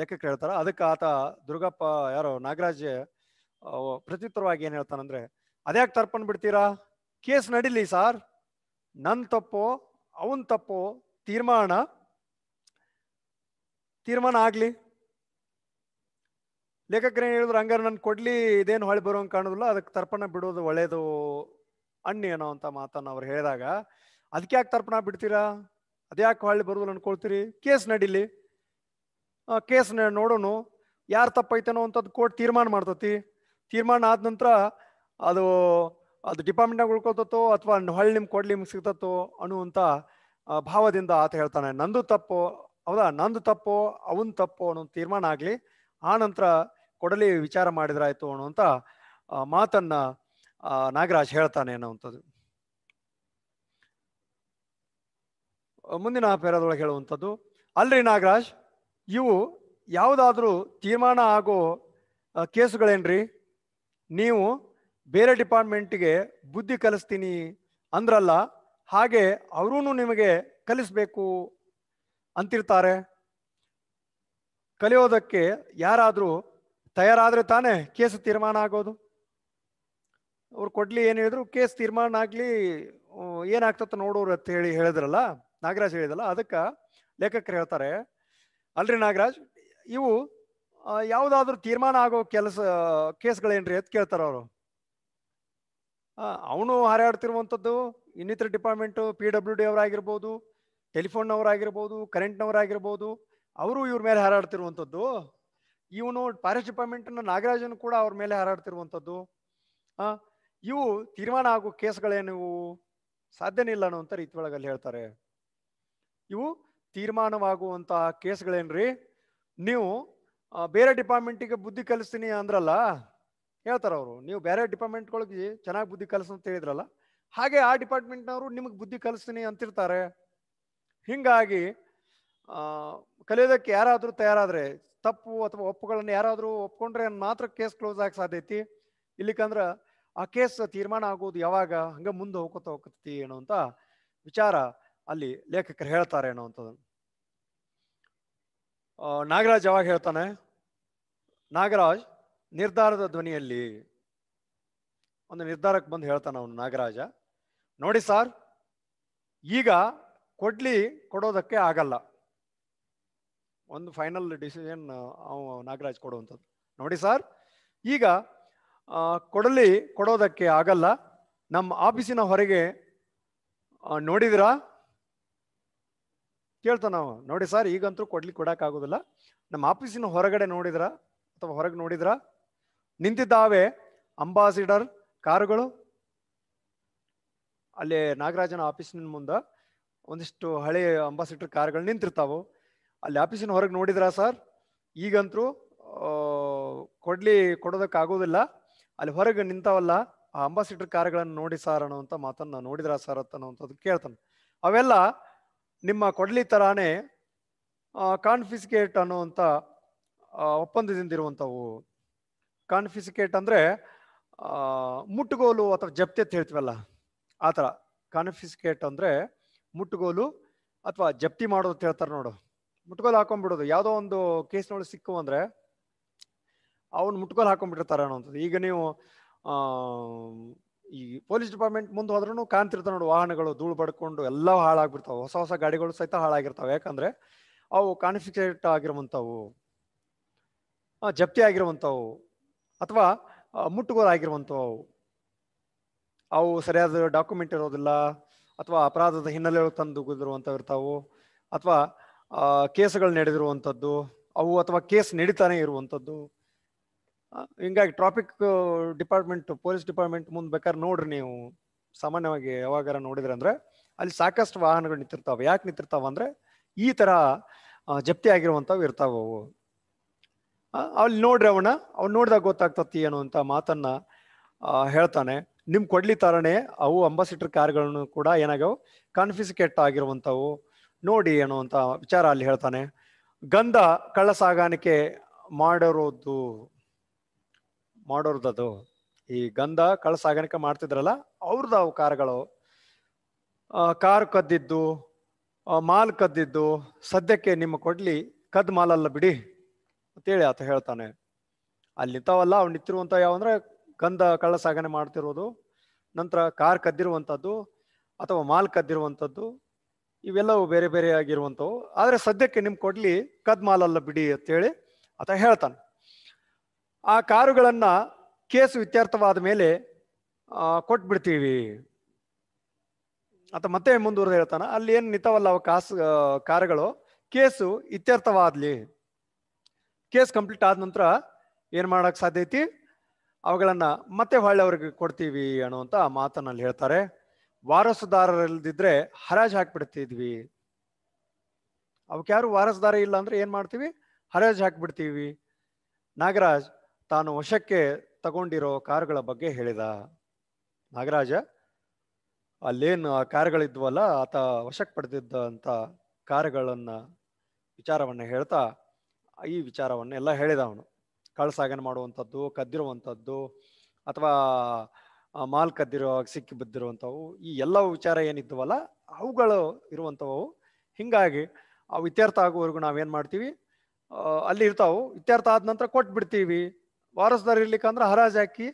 ಲೆಕ್ಕಕ್ಕೆ ಹೇಳ್ತಾರೆ ಅದಕ್ಕೆ ಆತ ದುರ್ಗಪ್ಪ ಯಾರೋ ನಾಗರಾಜ್ ಪ್ರತ್ಯುತ್ತರವಾಗಿ ಏನು ಹೇಳ್ತಾನಂದ್ರೆ ಅದ್ಯಾಕೆ ತರ್ಪಣ ಬಿಡ್ತೀರಾ ಕೇಸ್ ನಡೀಲಿ ಸಾರ್ ನನ್ನ ತಪ್ಪು ಅವನ್ ತಪ್ಪು ತೀರ್ಮಾನ ತೀರ್ಮಾನ ಆಗ್ಲಿ ಲೇಖಕರೇನು ಹೇಳಿದ್ರು ಹಂಗಾರೆ ನಾನು ಕೊಡ್ಲಿ ಇದೇನು ಹೊಳೆ ಬರೋಂಗೆ ಕಾಣೋದಿಲ್ಲ ಅದಕ್ಕೆ ತರ್ಪಣ ಬಿಡೋದು ಒಳ್ಳೇದು ಏನೋ ಅಂತ ಮಾತನ್ನು ಅವ್ರು ಹೇಳಿದಾಗ ಅದಕ್ಕೆ ಯಾಕೆ ತರ್ಪಣ ಬಿಡ್ತೀರಾ ಅದ್ಯಾಕೆ ಹೊಳ್ಳಿ ಬರೋದು ಅನ್ಕೊಳ್ತೀರಿ ಕೇಸ್ ನಡೀಲಿ ಕೇಸ್ ನೋಡೋನು ಯಾರು ತಪ್ಪೈತೇನೋ ಅಂತದ್ದು ಕೋರ್ಟ್ ತೀರ್ಮಾನ ಮಾಡ್ತತಿ ತೀರ್ಮಾನ ಆದ ನಂತರ ಅದು ಅದು ಡಿಪಾರ್ಟ್ಮೆಂಟ್ನಾಗ ಉಳ್ಕೊತತ್ತೋ ಅಥವಾ ಹೊಳೆ ನಿಮ್ಗೆ ಕೊಡ್ಲಿ ನಿಮ್ಗೆ ಸಿಗ್ತತ್ತೋ ಅನ್ನುವಂಥ ಭಾವದಿಂದ ಆತ ಹೇಳ್ತಾನೆ ನಂದು ತಪ್ಪು ಹೌದಾ ನಂದು ತಪ್ಪು ಅವನ ತಪ್ಪು ಅನ್ನೋ ತೀರ್ಮಾನ ಆಗಲಿ ಆ ನಂತರ ಕೊಡಲಿ ವಿಚಾರ ಮಾಡಿದ್ರಾಯ್ತು ಅನ್ನುವಂಥ ಮಾತನ್ನ ನಾಗರಾಜ್ ಹೇಳ್ತಾನೆ ಅನ್ನುವಂಥದ್ದು ಮುಂದಿನ ಪೇರದೊಳಗೆ ಹೇಳುವಂಥದ್ದು ಅಲ್ರಿ ನಾಗರಾಜ್ ಇವು ಯಾವುದಾದ್ರೂ ತೀರ್ಮಾನ ಆಗೋ ಕೇಸುಗಳೇನ್ರಿ ನೀವು ಬೇರೆ ಡಿಪಾರ್ಟ್ಮೆಂಟ್ಗೆ ಬುದ್ಧಿ ಕಲಿಸ್ತೀನಿ ಅಂದ್ರಲ್ಲ ಹಾಗೆ ಅವರೂ ನಿಮಗೆ ಕಲಿಸ್ಬೇಕು ಅಂತಿರ್ತಾರೆ ಕಲಿಯೋದಕ್ಕೆ ಯಾರಾದರೂ ತಯಾರಾದ್ರೆ ತಾನೇ ಕೇಸ್ ತೀರ್ಮಾನ ಆಗೋದು ಅವ್ರು ಕೊಡ್ಲಿ ಏನು ಹೇಳಿದ್ರು ಕೇಸ್ ತೀರ್ಮಾನ ಆಗಲಿ ಏನಾಗ್ತತ್ತ ನೋಡೋರು ಅಂತ ಹೇಳಿ ಹೇಳಿದ್ರಲ್ಲ ನಾಗರಾಜ್ ಹೇಳಿದಲ್ಲ ಅದಕ್ಕೆ ಲೇಖಕರು ಹೇಳ್ತಾರೆ ಅಲ್ರಿ ನಾಗರಾಜ್ ಇವು ಯಾವುದಾದ್ರೂ ತೀರ್ಮಾನ ಆಗೋ ಕೆಲಸ ಕೇಸ್ಗಳೇನ್ರಿ ಅಂತ ಕೇಳ್ತಾರ ಅವರು ಅವನು ಹಾರಾಡ್ತಿರುವಂಥದ್ದು ಇನ್ನಿತರ ಡಿಪಾರ್ಟ್ಮೆಂಟು ಪಿ ಡಬ್ಲ್ಯೂ ಡಿ ಅವರಾಗಿರ್ಬೋದು ಟೆಲಿಫೋನ್ನವರಾಗಿರ್ಬೋದು ಕರೆಂಟ್ನವರಾಗಿರ್ಬೋದು ಅವರು ಇವ್ರ ಮೇಲೆ ಹಾರಾಡ್ತಿರುವಂಥದ್ದು ಇವನು ಫಾರೆಸ್ಟ್ ಡಿಪಾರ್ಟ್ಮೆಂಟ್ನ ನಾಗರಾಜನ್ ಕೂಡ ಅವ್ರ ಮೇಲೆ ಹಾರಾಡ್ತಿರುವಂಥದ್ದು ಇವು ತೀರ್ಮಾನ ಆಗೋ ಕೇಸ್ಗಳೇನಿವು ಸಾಧ್ಯನೇ ಇಲ್ಲ ಅನ್ನುವಂಥ ರೀತಿ ಒಳಗೆ ಅಲ್ಲಿ ಹೇಳ್ತಾರೆ ಇವು ತೀರ್ಮಾನವಾಗುವಂತಹ ಕೇಸ್ಗಳೇನ್ರಿ ನೀವು ಬೇರೆ ಡಿಪಾರ್ಟ್ಮೆಂಟಿಗೆ ಬುದ್ಧಿ ಕಲಿಸ್ತೀನಿ ಅಂದ್ರಲ್ಲ ಹೇಳ್ತಾರೆ ಅವರು ನೀವು ಬೇರೆ ಡಿಪಾರ್ಟ್ಮೆಂಟ್ಗಳಿಗೆ ಚೆನ್ನಾಗಿ ಬುದ್ಧಿ ಕಲಿಸ್ ಅಂತ ಹೇಳಿದ್ರಲ್ಲ ಹಾಗೆ ಆ ಡಿಪಾರ್ಟ್ಮೆಂಟ್ನವರು ನಿಮಗೆ ಬುದ್ಧಿ ಕಲಿಸ್ತೀನಿ ಅಂತಿರ್ತಾರೆ ಹಿಂಗಾಗಿ ಕಲಿಯೋದಕ್ಕೆ ಯಾರಾದರೂ ತಯಾರಾದರೆ ತಪ್ಪು ಅಥವಾ ಒಪ್ಪುಗಳನ್ನು ಯಾರಾದರೂ ಒಪ್ಕೊಂಡ್ರೆ ಮಾತ್ರ ಕೇಸ್ ಕ್ಲೋಸ್ ಆಗಿ ಸಾಧ್ಯತಿ ಇಲ್ಲಿಕಂದ್ರೆ ಆ ಕೇಸ್ ತೀರ್ಮಾನ ಆಗೋದು ಯಾವಾಗ ಹಂಗೆ ಮುಂದೆ ಹೋಗ್ತಾ ಹೋಗ್ತೈತಿ ಏನೋ ಅಂತ ವಿಚಾರ ಅಲ್ಲಿ ಲೇಖಕರು ಹೇಳ್ತಾರೆ ಏನೋ ಅಂತದನ್ನು ನಾಗರಾಜ್ ಯಾವಾಗ ಹೇಳ್ತಾನೆ ನಾಗರಾಜ್ ನಿರ್ಧಾರದ ಧ್ವನಿಯಲ್ಲಿ ಒಂದು ನಿರ್ಧಾರಕ್ಕೆ ಬಂದು ಹೇಳ್ತಾನೆ ಅವನು ನಾಗರಾಜ ನೋಡಿ ಸರ್ ಈಗ ಕೊಡ್ಲಿ ಕೊಡೋದಕ್ಕೆ ಆಗಲ್ಲ ಒಂದು ಫೈನಲ್ ಡಿಸಿಷನ್ ನಾಗರಾಜ್ ಕೊಡುವಂಥದ್ದು ನೋಡಿ ಸರ್ ಈಗ ಕೊಡಲಿ ಕೊಡೋದಕ್ಕೆ ಆಗಲ್ಲ ನಮ್ಮ ಆಫೀಸಿನ ಹೊರಗೆ ನೋಡಿದಿರಾ ಕೇಳ್ತಾ ನಾವು ನೋಡಿ ಸರ್ ಈಗಂತೂ ಕೊಡ್ಲಿ ಕೊಡೋಕ್ಕಾಗೋದಿಲ್ಲ ನಮ್ಮ ಆಫೀಸಿನ ಹೊರಗಡೆ ನೋಡಿದ್ರ ಅಥವಾ ಹೊರಗೆ ನೋಡಿದ್ರ ನಿಂತಿದ್ದಾವೆ ಅಂಬಾಸಿಡರ್ ಕಾರುಗಳು ಅಲ್ಲಿ ನಾಗರಾಜನ ಆಫೀಸಿನ ಮುಂದೆ ಒಂದಿಷ್ಟು ಹಳೆ ಅಂಬಾಸಿಡರ್ ಕಾರುಗಳು ನಿಂತಿರ್ತಾವೆ ಅಲ್ಲಿ ಆಫೀಸಿನ ಹೊರಗೆ ನೋಡಿದ್ರ ಸರ್ ಈಗಂತರೂ ಕೊಡ್ಲಿ ಕೊಡೋದಕ್ಕಾಗೋದಿಲ್ಲ ಅಲ್ಲಿ ಹೊರಗೆ ನಿಂತಾವಲ್ಲ ಆ ಅಂಬಾಸಿಡರ್ ಕಾರ್ಗಳನ್ನು ನೋಡಿ ಸರ್ ಅನ್ನುವಂಥ ಮಾತನ್ನ ನೋಡಿದ್ರ ಸರ್ ಅಂತ ಅನ್ನುವಂಥದ್ದು ಕೇಳ್ತಾನೆ ಅವೆಲ್ಲ ನಿಮ್ಮ ಕೊಡ್ಲಿ ಥರಾನೇ ಕಾನ್ಫಿಸ್ಕೇಟ್ ಅನ್ನುವಂಥ ಒಪ್ಪಂದದಿಂದ ಇರುವಂಥವು ಕಾನ್ಫಿಸಿಕೇಟ್ ಅಂದರೆ ಮುಟ್ಟುಗೋಲು ಅಥವಾ ಜಪ್ತಿ ಅಂತ ಹೇಳ್ತೀವಲ್ಲ ಆ ಥರ ಕಾನ್ಫಿಸ್ಕೇಟ್ ಅಂದರೆ ಮುಟ್ಟುಗೋಲು ಅಥವಾ ಜಪ್ತಿ ಮಾಡೋದು ಹೇಳ್ತಾರೆ ನೋಡು ಮುಟ್ಗೋಲು ಹಾಕೊಂಡ್ಬಿಡೋದು ಯಾವುದೋ ಒಂದು ಕೇಸ್ನೊಳಗೆ ಸಿಕ್ಕು ಅಂದ್ರೆ ಅವನು ಮುಟ್ಗೋಲು ಹಾಕೊಂಡ್ಬಿಟ್ಟಿರ್ತಾರೆ ಅನ್ನೋಂಥದ್ದು ಈಗ ನೀವು ಈ ಪೊಲೀಸ್ ಡಿಪಾರ್ಟ್ಮೆಂಟ್ ಮುಂದೆ ಹೋದ್ರೂ ಕಾಣ್ತಿರ್ತಾವೆ ನೋಡು ವಾಹನಗಳು ಧೂಳು ಬಡ್ಕೊಂಡು ಎಲ್ಲ ಹಾಳಾಗ್ಬಿಡ್ತಾವೆ ಹೊಸ ಹೊಸ ಗಾಡಿಗಳು ಸಹಿತ ಹಾಳಾಗಿರ್ತಾವೆ ಯಾಕಂದ್ರೆ ಅವು ಕಾನ್ಫಿಕ್ಸೇಟ್ ಆಗಿರುವಂಥವು ಜಪ್ತಿ ಆಗಿರುವಂಥವು ಅಥವಾ ಮುಟ್ಟುಗೋಲು ಆಗಿರುವಂಥವು ಅವು ಸರಿಯಾದ ಡಾಕ್ಯುಮೆಂಟ್ ಇರೋದಿಲ್ಲ ಅಥವಾ ಅಪರಾಧದ ಹಿನ್ನೆಲೆ ತಂದು ಇರ್ತಾವು ಅಥವಾ ಕೇಸ್ಗಳು ನಡೆದಿರುವಂಥದ್ದು ಅವು ಅಥವಾ ಕೇಸ್ ನಡೀತಾನೆ ಇರುವಂಥದ್ದು ಹಿಂಗಾಗಿ ಟ್ರಾಫಿಕ್ ಡಿಪಾರ್ಟ್ಮೆಂಟ್ ಪೊಲೀಸ್ ಡಿಪಾರ್ಟ್ಮೆಂಟ್ ಮುಂದೆ ಬೇಕಾದ್ರೆ ನೋಡ್ರಿ ನೀವು ಸಾಮಾನ್ಯವಾಗಿ ಯಾವಾಗಾರ ನೋಡಿದ್ರೆ ಅಂದ್ರೆ ಅಲ್ಲಿ ಸಾಕಷ್ಟು ವಾಹನಗಳು ನಿಂತಿರ್ತಾವೆ ಯಾಕೆ ನಿಂತಿರ್ತಾವ ಅಂದ್ರೆ ಈ ತರ ಜಪ್ತಿ ಆಗಿರುವಂಥವು ಇರ್ತಾವ ಅವು ಅಲ್ಲಿ ನೋಡ್ರಿ ಅವನ ಅವ್ನು ನೋಡಿದಾಗ ಗೊತ್ತಾಗ್ತತಿ ಏನು ಅಂತ ಮಾತನ್ನ ಹೇಳ್ತಾನೆ ನಿಮ್ ಕೊಡ್ಲಿ ತರನೇ ಅವು ಅಂಬಾಸಿಟರ್ ಕಾರ್ಗಳನ್ನು ಕೂಡ ಏನಾಗ್ಯಾವು ಕಾನ್ಫಿಸಿಕೇಟ್ ಆಗಿರುವಂಥವು ನೋಡಿ ಅನ್ನುವಂಥ ವಿಚಾರ ಅಲ್ಲಿ ಹೇಳ್ತಾನೆ ಗಂಧ ಕಳ್ಳ ಸಾಗಾಣಿಕೆ ಮಾಡಿರೋದು ಮಾಡೋರ್ದದು ಈ ಗಂಧ ಕಳ್ಳ ಸಾಗಾಣಿಕೆ ಮಾಡ್ತಿದ್ರಲ್ಲ ಅವ್ರದ್ದು ಅವು ಕಾರುಗಳು ಕಾರ್ ಕದ್ದಿದ್ದು ಮಾಲ್ ಕದ್ದಿದ್ದು ಸದ್ಯಕ್ಕೆ ನಿಮ್ಮ ಕೊಡ್ಲಿ ಕದ್ದು ಮಾಲಲ್ಲ ಬಿಡಿ ಅಂತೇಳಿ ಆತ ಹೇಳ್ತಾನೆ ಅಲ್ಲಿ ನಿಂತಾವಲ್ಲ ಅವ್ನು ನಿಂತಿರುವಂಥ ಯಾವಂದ್ರೆ ಗಂಧ ಕಳ್ಳ ಸಾಗಾಣೆ ಮಾಡ್ತಿರೋದು ನಂತರ ಕಾರ್ ಕದ್ದಿರುವಂಥದ್ದು ಅಥವಾ ಮಾಲ್ ಕದ್ದಿರುವಂಥದ್ದು ಇವೆಲ್ಲವೂ ಬೇರೆ ಬೇರೆ ಆಗಿರುವಂಥವು ಆದರೆ ಸದ್ಯಕ್ಕೆ ನಿಮ್ಗೆ ಕೊಡ್ಲಿ ಕದ್ಮಾಲಲ್ಲ ಬಿಡಿ ಅಂತೇಳಿ ಆತ ಹೇಳ್ತಾನೆ ಆ ಕಾರುಗಳನ್ನು ಕೇಸು ಇತ್ಯರ್ಥವಾದ ಮೇಲೆ ಕೊಟ್ಬಿಡ್ತೀವಿ ಆತ ಮತ್ತೆ ಮುಂದುವರೆದು ಹೇಳ್ತಾನೆ ಅಲ್ಲಿ ಏನು ನಿಂತವಲ್ಲ ಅವ ಕಾಸು ಕಾರುಗಳು ಕೇಸು ಇತ್ಯರ್ಥವಾದಲಿ ಕೇಸ್ ಕಂಪ್ಲೀಟ್ ಆದ ನಂತರ ಏನು ಮಾಡೋಕ್ಕೆ ಸಾಧ್ಯ ಐತಿ ಅವುಗಳನ್ನ ಮತ್ತೆ ಹೊಳ್ಳಿ ಅವ್ರಿಗೆ ಕೊಡ್ತೀವಿ ಅನ್ನುವಂತ ಮಾತನ್ನಲ್ಲಿ ಹೇಳ್ತಾರೆ ವಾರಸುದಾರರಿಲ್ದಿದ್ರೆ ಹರಾಜು ಹಾಕ್ಬಿಡ್ತಿದ್ವಿ ಅವಕ್ಕೆ ಯಾರು ವಾರಸುದಾರ ಇಲ್ಲ ಅಂದ್ರೆ ಏನು ಮಾಡ್ತೀವಿ ಹರಾಜು ಹಾಕ್ಬಿಡ್ತೀವಿ ನಾಗರಾಜ್ ತಾನು ವಶಕ್ಕೆ ತಗೊಂಡಿರೋ ಕಾರುಗಳ ಬಗ್ಗೆ ಹೇಳಿದ ನಾಗರಾಜ ಅಲ್ಲೇನು ಆ ಕಾರುಗಳಿದ್ವಲ್ಲ ಆತ ವಶಕ್ಕೆ ಅಂತ ಕಾರುಗಳನ್ನು ವಿಚಾರವನ್ನ ಹೇಳ್ತಾ ಈ ವಿಚಾರವನ್ನೆಲ್ಲ ಹೇಳಿದ ಅವನು ಕಳ್ಸಾಗನ ಮಾಡುವಂಥದ್ದು ಕದ್ದಿರುವಂಥದ್ದು ಅಥವಾ ಮಾಲ್ ಕದ್ದಿರುವಾಗ ಸಿಕ್ಕಿ ಬಿದ್ದಿರುವಂಥವು ಈ ಎಲ್ಲ ವಿಚಾರ ಏನಿದ್ದವಲ್ಲ ಅವುಗಳು ಇರುವಂಥವು ಹಿಂಗಾಗಿ ಆ ವಿದ್ಯಾರ್ಥ ಆಗುವವರೆಗೂ ನಾವೇನು ಮಾಡ್ತೀವಿ ಅಲ್ಲಿ ಇರ್ತಾವು ಇತ್ಯರ್ಥ ಆದ ನಂತರ ಕೊಟ್ಟು ಬಿಡ್ತೀವಿ ಇರ್ಲಿಕ್ಕೆ ಅಂದ್ರೆ ಹರಾಜ್ ಹಾಕಿ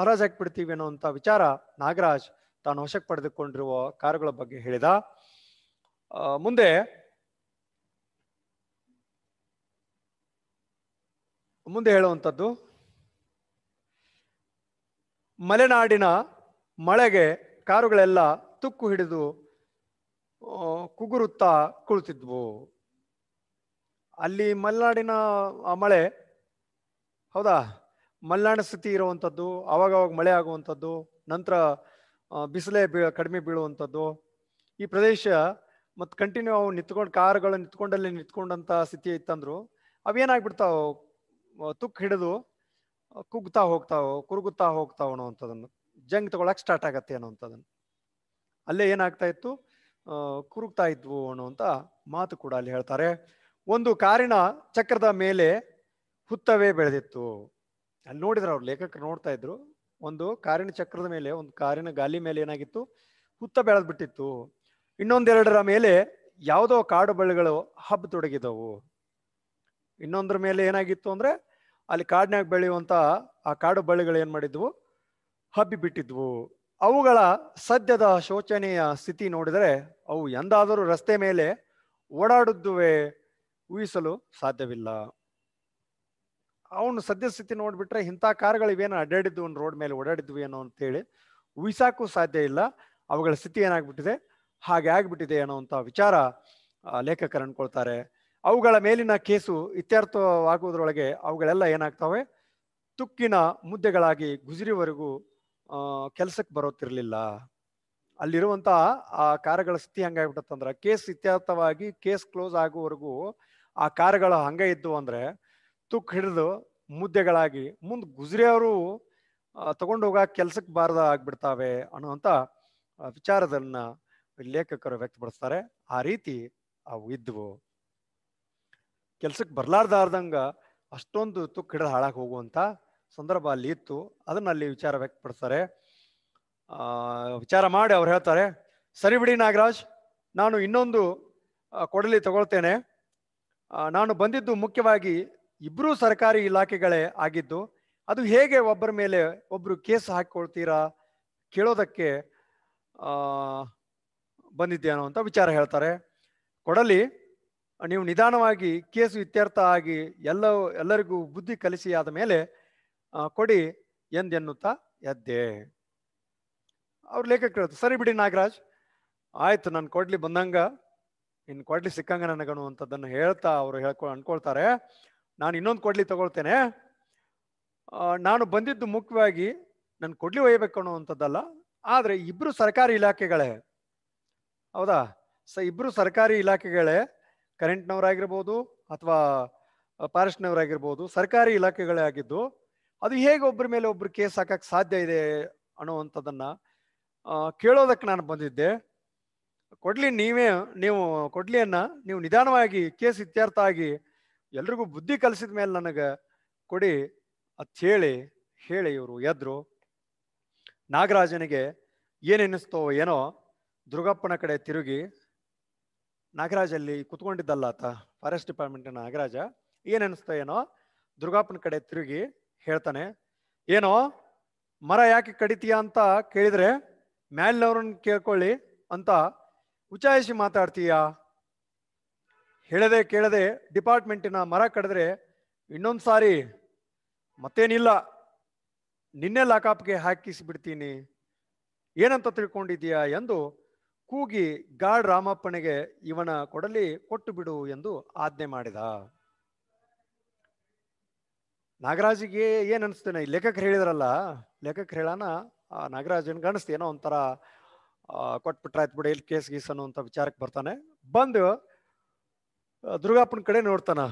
ಹರಾಜು ಹಾಕಿಬಿಡ್ತೀವಿ ಅನ್ನುವಂಥ ವಿಚಾರ ನಾಗರಾಜ್ ತಾನು ವಶಕ್ಕೆ ಪಡೆದುಕೊಂಡಿರುವ ಕಾರುಗಳ ಬಗ್ಗೆ ಹೇಳಿದ ಮುಂದೆ ಮುಂದೆ ಹೇಳುವಂಥದ್ದು ಮಲೆನಾಡಿನ ಮಳೆಗೆ ಕಾರುಗಳೆಲ್ಲ ತುಕ್ಕು ಹಿಡಿದು ಕುಗುರುತ್ತಾ ಕುಳಿತಿದ್ವು ಅಲ್ಲಿ ಮಲೆನಾಡಿನ ಮಳೆ ಹೌದಾ ಮಲೆನಾಡಿನ ಸ್ಥಿತಿ ಇರುವಂಥದ್ದು ಅವಾಗವಾಗ ಮಳೆ ಆಗುವಂಥದ್ದು ನಂತರ ಬಿಸಿಲೇ ಬೀಳ ಕಡಿಮೆ ಬೀಳುವಂಥದ್ದು ಈ ಪ್ರದೇಶ ಮತ್ತು ಕಂಟಿನ್ಯೂ ಅವು ನಿಂತ್ಕೊಂಡು ಕಾರುಗಳು ನಿಂತ್ಕೊಂಡಲ್ಲಿ ನಿಂತ್ಕೊಂಡಂಥ ಸ್ಥಿತಿ ಇತ್ತಂದ್ರು ಅವೇನಾಗ್ಬಿಡ್ತಾವ ತುಕ್ಕು ಹಿಡಿದು ಕುಗ್ತಾ ಹೋಗ್ತಾವೋ ಕುರುಗುತ್ತಾ ಹೋಗ್ತಾವ ಅನ್ನೋವಂಥದ್ದನ್ನು ಜಂಗ್ ತಗೊಳಕ್ ಸ್ಟಾರ್ಟ್ ಆಗತ್ತೆ ಅನ್ನೋವಂಥದ್ದನ್ನು ಅಲ್ಲೇ ಏನಾಗ್ತಾ ಇತ್ತು ಕುರುಗ್ತಾ ಇದ್ವು ಅಂತ ಮಾತು ಕೂಡ ಅಲ್ಲಿ ಹೇಳ್ತಾರೆ ಒಂದು ಕಾರಿನ ಚಕ್ರದ ಮೇಲೆ ಹುತ್ತವೇ ಬೆಳೆದಿತ್ತು ಅಲ್ಲಿ ನೋಡಿದ್ರ ಅವ್ರು ಲೇಖಕರು ನೋಡ್ತಾ ಇದ್ರು ಒಂದು ಕಾರಿನ ಚಕ್ರದ ಮೇಲೆ ಒಂದು ಕಾರಿನ ಗಾಲಿ ಮೇಲೆ ಏನಾಗಿತ್ತು ಹುತ್ತ ಬೆಳೆದ್ ಬಿಟ್ಟಿತ್ತು ಇನ್ನೊಂದೆರಡರ ಮೇಲೆ ಯಾವುದೋ ಕಾಡು ಬಳ್ಳಿಗಳು ಹಬ್ಬ ತೊಡಗಿದವು ಇನ್ನೊಂದರ ಮೇಲೆ ಏನಾಗಿತ್ತು ಅಂದ್ರೆ ಅಲ್ಲಿ ಕಾಡಿನಾಗ ಬೆಳೆಯುವಂಥ ಆ ಕಾಡು ಬಳ್ಳಿಗಳು ಏನು ಮಾಡಿದ್ವು ಹಬ್ಬಿ ಬಿಟ್ಟಿದ್ವು ಅವುಗಳ ಸದ್ಯದ ಶೋಚನೀಯ ಸ್ಥಿತಿ ನೋಡಿದರೆ ಅವು ಎಂದಾದರೂ ರಸ್ತೆ ಮೇಲೆ ಓಡಾಡಿದ್ದುವೆ ಊಹಿಸಲು ಸಾಧ್ಯವಿಲ್ಲ ಅವನು ಸದ್ಯ ಸ್ಥಿತಿ ನೋಡಿಬಿಟ್ರೆ ಇಂಥ ಕಾರ್ಗಳು ಇವೇನು ಅಡ್ಡಾಡಿದ್ವು ಒಂದು ರೋಡ್ ಮೇಲೆ ಓಡಾಡಿದ್ವು ಏನೋ ಅಂತೇಳಿ ಊಹಿಸಕ್ಕೂ ಸಾಧ್ಯ ಇಲ್ಲ ಅವುಗಳ ಸ್ಥಿತಿ ಏನಾಗ್ಬಿಟ್ಟಿದೆ ಹಾಗೆ ಆಗ್ಬಿಟ್ಟಿದೆ ಅನ್ನೋ ಅಂತ ವಿಚಾರ ಲೇಖಕರು ಅನ್ಕೊಳ್ತಾರೆ ಅವುಗಳ ಮೇಲಿನ ಕೇಸು ಇತ್ಯರ್ಥವಾಗುವುದರೊಳಗೆ ಅವುಗಳೆಲ್ಲ ಏನಾಗ್ತವೆ ತುಕ್ಕಿನ ಮುದ್ದೆಗಳಾಗಿ ಗುಜರಿವರೆಗೂ ಕೆಲಸಕ್ಕೆ ಬರುತ್ತಿರಲಿಲ್ಲ ಅಲ್ಲಿರುವಂತಹ ಆ ಕಾರ್ಯಗಳ ಸ್ಥಿತಿ ಅಂದ್ರೆ ಕೇಸ್ ಇತ್ಯರ್ಥವಾಗಿ ಕೇಸ್ ಕ್ಲೋಸ್ ಆಗುವವರೆಗೂ ಆ ಕಾರ್ಯಗಳು ಹಂಗೆ ಇದ್ದವು ಅಂದ್ರೆ ತುಕ್ ಹಿಡಿದು ಮುದ್ದೆಗಳಾಗಿ ಮುಂದೆ ಗುಜರಿಯವರು ತಗೊಂಡು ಹೋಗ ಕೆಲ್ಸಕ್ಕೆ ಬಾರದ ಆಗ್ಬಿಡ್ತಾವೆ ಅನ್ನುವಂಥ ವಿಚಾರದನ್ನ ಲೇಖಕರು ವ್ಯಕ್ತಪಡಿಸ್ತಾರೆ ಆ ರೀತಿ ಅವು ಇದ್ವು ಕೆಲ್ಸಕ್ಕೆ ಬರಲಾರ್ದಾರ್ದಂಗೆ ಅಷ್ಟೊಂದು ತುಕ್ ಹಿಡಿದು ಹಾಳಾಗಿ ಹೋಗುವಂಥ ಸಂದರ್ಭ ಅಲ್ಲಿ ಇತ್ತು ಅದನ್ನ ಅಲ್ಲಿ ವಿಚಾರ ವ್ಯಕ್ತಪಡಿಸ್ತಾರೆ ವಿಚಾರ ಮಾಡಿ ಅವ್ರು ಹೇಳ್ತಾರೆ ಸರಿ ಬಿಡಿ ನಾಗರಾಜ್ ನಾನು ಇನ್ನೊಂದು ಕೊಡಲಿ ತಗೊಳ್ತೇನೆ ನಾನು ಬಂದಿದ್ದು ಮುಖ್ಯವಾಗಿ ಇಬ್ಬರೂ ಸರ್ಕಾರಿ ಇಲಾಖೆಗಳೇ ಆಗಿದ್ದು ಅದು ಹೇಗೆ ಒಬ್ಬರ ಮೇಲೆ ಒಬ್ಬರು ಕೇಸ್ ಹಾಕಿಕೊಳ್ತೀರಾ ಕೇಳೋದಕ್ಕೆ ಬಂದಿದ್ದೇನೋ ಅಂತ ವಿಚಾರ ಹೇಳ್ತಾರೆ ಕೊಡಲಿ ನೀವು ನಿಧಾನವಾಗಿ ಕೇಸು ಇತ್ಯರ್ಥ ಆಗಿ ಎಲ್ಲ ಎಲ್ಲರಿಗೂ ಬುದ್ಧಿ ಕಲಿಸಿ ಆದ ಮೇಲೆ ಕೊಡಿ ಎಂದೆನ್ನುತ್ತಾ ಎದ್ದೆ ಅವ್ರ ಲೇಖಕ ಕೇಳುತ್ತೆ ಸರಿ ಬಿಡಿ ನಾಗರಾಜ್ ಆಯ್ತು ನನ್ನ ಕೊಡ್ಲಿ ಬಂದಂಗ ಇನ್ ಕೊಡ್ಲಿ ಸಿಕ್ಕಂಗ ನನಗನು ಅಂತದನ್ನು ಹೇಳ್ತಾ ಅವರು ಹೇಳ್ಕೊ ಅನ್ಕೊಳ್ತಾರೆ ನಾನು ಇನ್ನೊಂದು ಕೊಡ್ಲಿ ತಗೊಳ್ತೇನೆ ನಾನು ಬಂದಿದ್ದು ಮುಖ್ಯವಾಗಿ ನನ್ನ ಕೊಡ್ಲಿ ಒಯ್ಯಬೇಕು ಅನ್ನುವಂಥದ್ದಲ್ಲ ಆದರೆ ಇಬ್ರು ಸರ್ಕಾರಿ ಇಲಾಖೆಗಳೇ ಹೌದಾ ಸ ಇಬ್ಬರು ಸರ್ಕಾರಿ ಇಲಾಖೆಗಳೇ ಕರೆಂಟ್ನವರಾಗಿರ್ಬೋದು ಅಥವಾ ಫಾರೆಸ್ಟ್ನವರಾಗಿರ್ಬೋದು ಸರ್ಕಾರಿ ಇಲಾಖೆಗಳೇ ಆಗಿದ್ದು ಅದು ಹೇಗೆ ಒಬ್ಬರ ಮೇಲೆ ಒಬ್ಬರು ಕೇಸ್ ಹಾಕಕ್ಕೆ ಸಾಧ್ಯ ಇದೆ ಅನ್ನೋವಂಥದ್ದನ್ನು ಕೇಳೋದಕ್ಕೆ ನಾನು ಬಂದಿದ್ದೆ ಕೊಡ್ಲಿ ನೀವೇ ನೀವು ಕೊಡ್ಲಿಯನ್ನು ನೀವು ನಿಧಾನವಾಗಿ ಕೇಸ್ ಇತ್ಯರ್ಥ ಆಗಿ ಎಲ್ರಿಗೂ ಬುದ್ಧಿ ಕಲಿಸಿದ ಮೇಲೆ ನನಗೆ ಕೊಡಿ ಅದು ಹೇಳಿ ಹೇಳಿ ಇವರು ಎದ್ರು ನಾಗರಾಜನಿಗೆ ಏನೆನಿಸ್ತೋ ಏನೋ ದುರ್ಗಪ್ಪನ ಕಡೆ ತಿರುಗಿ ನಾಗರಾಜ್ ಅಲ್ಲಿ ಕುತ್ಕೊಂಡಿದ್ದಲ್ಲ ಆತ ಫಾರೆಸ್ಟ್ ಡಿಪಾರ್ಟ್ಮೆಂಟ್ ನಾಗರಾಜ ಏನ್ ಏನೋ ದುರ್ಗಾಪ್ಪನ ಕಡೆ ತಿರುಗಿ ಹೇಳ್ತಾನೆ ಏನೋ ಮರ ಯಾಕೆ ಕಡಿತೀಯ ಅಂತ ಕೇಳಿದ್ರೆ ಮ್ಯಾಲಿನವ್ರನ್ನ ಕೇಳ್ಕೊಳ್ಳಿ ಅಂತ ಉಚಾಯಿಸಿ ಮಾತಾಡ್ತೀಯಾ ಹೇಳದೆ ಕೇಳದೆ ಡಿಪಾರ್ಟ್ಮೆಂಟಿನ ಮರ ಕಡಿದ್ರೆ ಇನ್ನೊಂದು ಸಾರಿ ಮತ್ತೇನಿಲ್ಲ ನಿನ್ನೆ ಲಾಕಾಪ್ಗೆ ಹಾಕಿಸಿ ಬಿಡ್ತೀನಿ ಏನಂತ ತಿಳ್ಕೊಂಡಿದ್ದೀಯಾ ಎಂದು ಕೂಗಿ ಗಾಡ್ ರಾಮಪ್ಪನಿಗೆ ಇವನ ಕೊಡಲಿ ಕೊಟ್ಟು ಬಿಡು ಎಂದು ಆಜ್ಞೆ ಮಾಡಿದ ನಾಗರಾಜಿಗೆ ಏನ್ ಅನಿಸ್ತೇನೆ ಲೇಖಕರು ಹೇಳಿದ್ರಲ್ಲ ಲೇಖಕರು ಹೇಳಾನ ನಾಗರಾಜನ್ ಕಾಣಿಸ್ತು ಏನೋ ಒಂಥರ ಕೊಟ್ಬಿಟ್ರಾಯ್ತು ಬಿಡಿ ಇಲ್ಲಿ ಕೇಸ್ ಗೀಸ್ ಅನ್ನೋ ಅಂತ ವಿಚಾರಕ್ಕೆ ಬರ್ತಾನೆ ಬಂದು ದುರ್ಗಾಪ್ಪನ ಕಡೆ ನೋಡ್ತಾನ